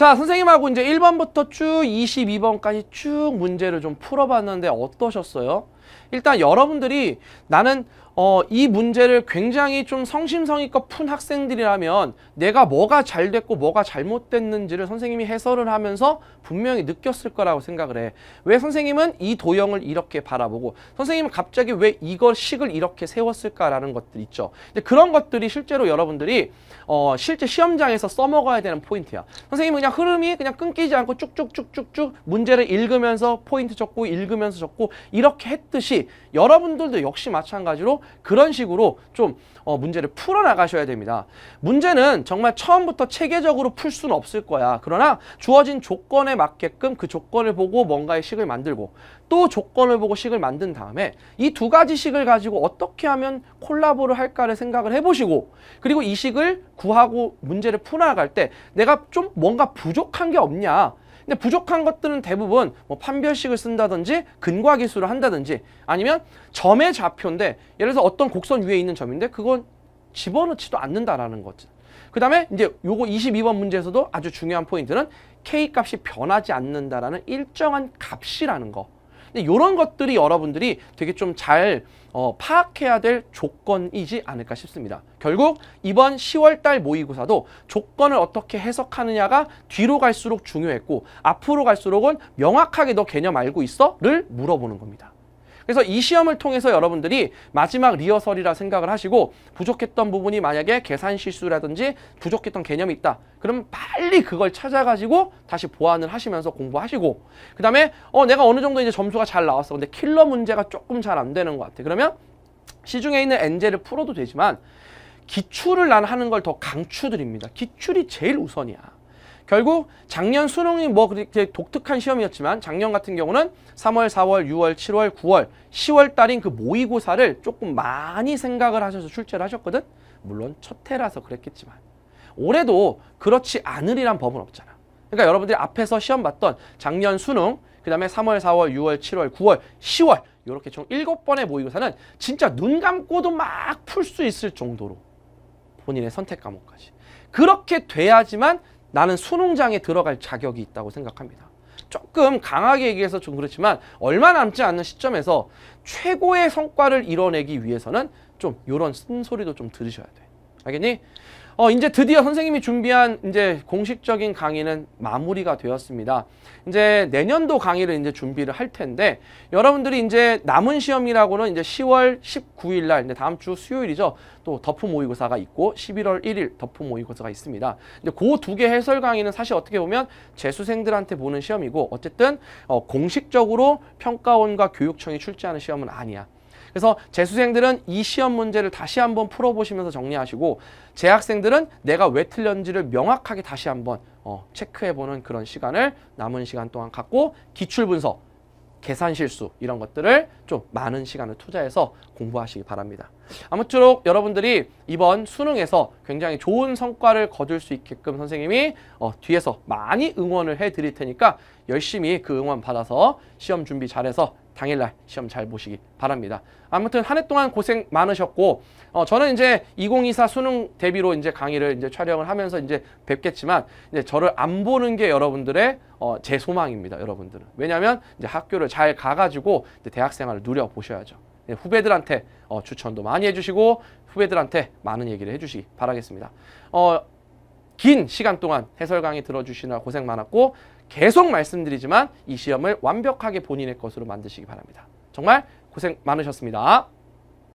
자, 선생님하고 이제 1번부터 쭉 22번까지 쭉 문제를 좀 풀어봤는데 어떠셨어요? 일단 여러분들이 나는 어, 이 문제를 굉장히 좀 성심성의껏 푼 학생들이라면 내가 뭐가 잘 됐고 뭐가 잘못됐는지를 선생님이 해설을 하면서 분명히 느꼈을 거라고 생각을 해. 왜 선생님은 이 도형을 이렇게 바라보고 선생님은 갑자기 왜 이걸 식을 이렇게 세웠을까라는 것들 있죠. 근데 그런 것들이 실제로 여러분들이 어, 실제 시험장에서 써먹어야 되는 포인트야. 선생님은 그냥 흐름이 그냥 끊기지 않고 쭉쭉쭉쭉쭉 문제를 읽으면서 포인트 적고 읽으면서 적고 이렇게 했듯이 여러분들도 역시 마찬가지로 그런 식으로 좀 어, 문제를 풀어나가셔야 됩니다. 문제는 정말 처음부터 체계적으로 풀 수는 없을 거야. 그러나 주어진 조건에 맞게끔 그 조건을 보고 뭔가의 식을 만들고 또 조건을 보고 식을 만든 다음에 이 두 가지 식을 가지고 어떻게 하면 콜라보를 할까를 생각을 해보시고 그리고 이 식을 구하고 문제를 풀어나갈 때 내가 좀 뭔가 부족한 게 없냐 근데 부족한 것들은 대부분 뭐 판별식을 쓴다든지 근과 기술을 한다든지 아니면 점의 좌표인데 예를 들어서 어떤 곡선 위에 있는 점인데 그건 집어넣지도 않는다라는 거지. 그 다음에 이제 요거 22번 문제에서도 아주 중요한 포인트는 K값이 변하지 않는다라는 일정한 값이라는 거. 근데 이런 것들이 여러분들이 되게 좀잘 어, 파악해야 될 조건이지 않을까 싶습니다. 결국 이번 10월 달 모의고사도 조건을 어떻게 해석하느냐가 뒤로 갈수록 중요했고 앞으로 갈수록은 명확하게 너 개념 알고 있어? 를 물어보는 겁니다. 그래서 이 시험을 통해서 여러분들이 마지막 리허설이라 생각을 하시고 부족했던 부분이 만약에 계산 실수라든지 부족했던 개념이 있다. 그럼 빨리 그걸 찾아가지고 다시 보완을 하시면서 공부하시고 그 다음에 어 내가 어느 정도 이제 점수가 잘 나왔어. 근데 킬러 문제가 조금 잘 안 되는 것 같아. 그러면 시중에 있는 엔젤을 풀어도 되지만 기출을 난 하는 걸 더 강추드립니다. 기출이 제일 우선이야. 결국 작년 수능이 뭐 그렇게 독특한 시험이었지만 작년 같은 경우는 3월, 4월, 6월, 7월, 9월, 10월 달인 그 모의고사를 조금 많이 생각을 하셔서 출제를 하셨거든. 물론 첫 해라서 그랬겠지만 올해도 그렇지 않으리란 법은 없잖아. 그러니까 여러분들이 앞에서 시험 봤던 작년 수능, 그다음에 3월, 4월, 6월, 7월, 9월, 10월 이렇게 총 7번의 모의고사는 진짜 눈 감고도 막 풀 수 있을 정도로 본인의 선택 과목까지 그렇게 돼야지만 나는 수능장에 들어갈 자격이 있다고 생각합니다. 조금 강하게 얘기해서 좀 그렇지만 얼마 남지 않는 시점에서 최고의 성과를 이뤄내기 위해서는 좀 이런 쓴소리도 좀 들으셔야 돼. 알겠니? 어, 이제 드디어 선생님이 준비한 이제 공식적인 강의는 마무리가 되었습니다. 이제 내년도 강의를 이제 준비를 할 텐데 여러분들이 이제 남은 시험이라고는 이제 10월 19일 날 이제 다음 주 수요일이죠. 또 덮프 모의고사가 있고 11월 1일 덮프 모의고사가 있습니다. 이제 그 두 개 해설 강의는 사실 어떻게 보면 재수생들한테 보는 시험이고 어쨌든 어, 공식적으로 평가원과 교육청이 출제하는 시험은 아니야. 그래서 재수생들은 이 시험 문제를 다시 한번 풀어보시면서 정리하시고 재학생들은 내가 왜 틀렸는지를 명확하게 다시 한번 어, 체크해보는 그런 시간을 남은 시간 동안 갖고 기출분석, 계산 실수 이런 것들을 좀 많은 시간을 투자해서 공부하시기 바랍니다. 아무쪼록 여러분들이 이번 수능에서 굉장히 좋은 성과를 거둘 수 있게끔 선생님이 어, 뒤에서 많이 응원을 해드릴 테니까 열심히 그 응원 받아서 시험 준비 잘해서 당일날 시험 잘 보시기 바랍니다. 아무튼 한 해 동안 고생 많으셨고 어, 저는 이제 2024 수능 대비로 이제 강의를 이제 촬영을 하면서 이제 뵙겠지만 이제 저를 안 보는 게 여러분들의 어, 제 소망입니다. 여러분들은 왜냐하면 이제 학교를 잘 가가지고 대학생활을 누려 보셔야죠. 네, 후배들한테 어, 추천도 많이 해주시고 후배들한테 많은 얘기를 해주시기 바라겠습니다. 어, 긴 시간 동안 해설 강의 들어주시느라 고생 많았고 계속 말씀드리지만 이 시험을 완벽하게 본인의 것으로 만드시기 바랍니다. 정말 고생 많으셨습니다.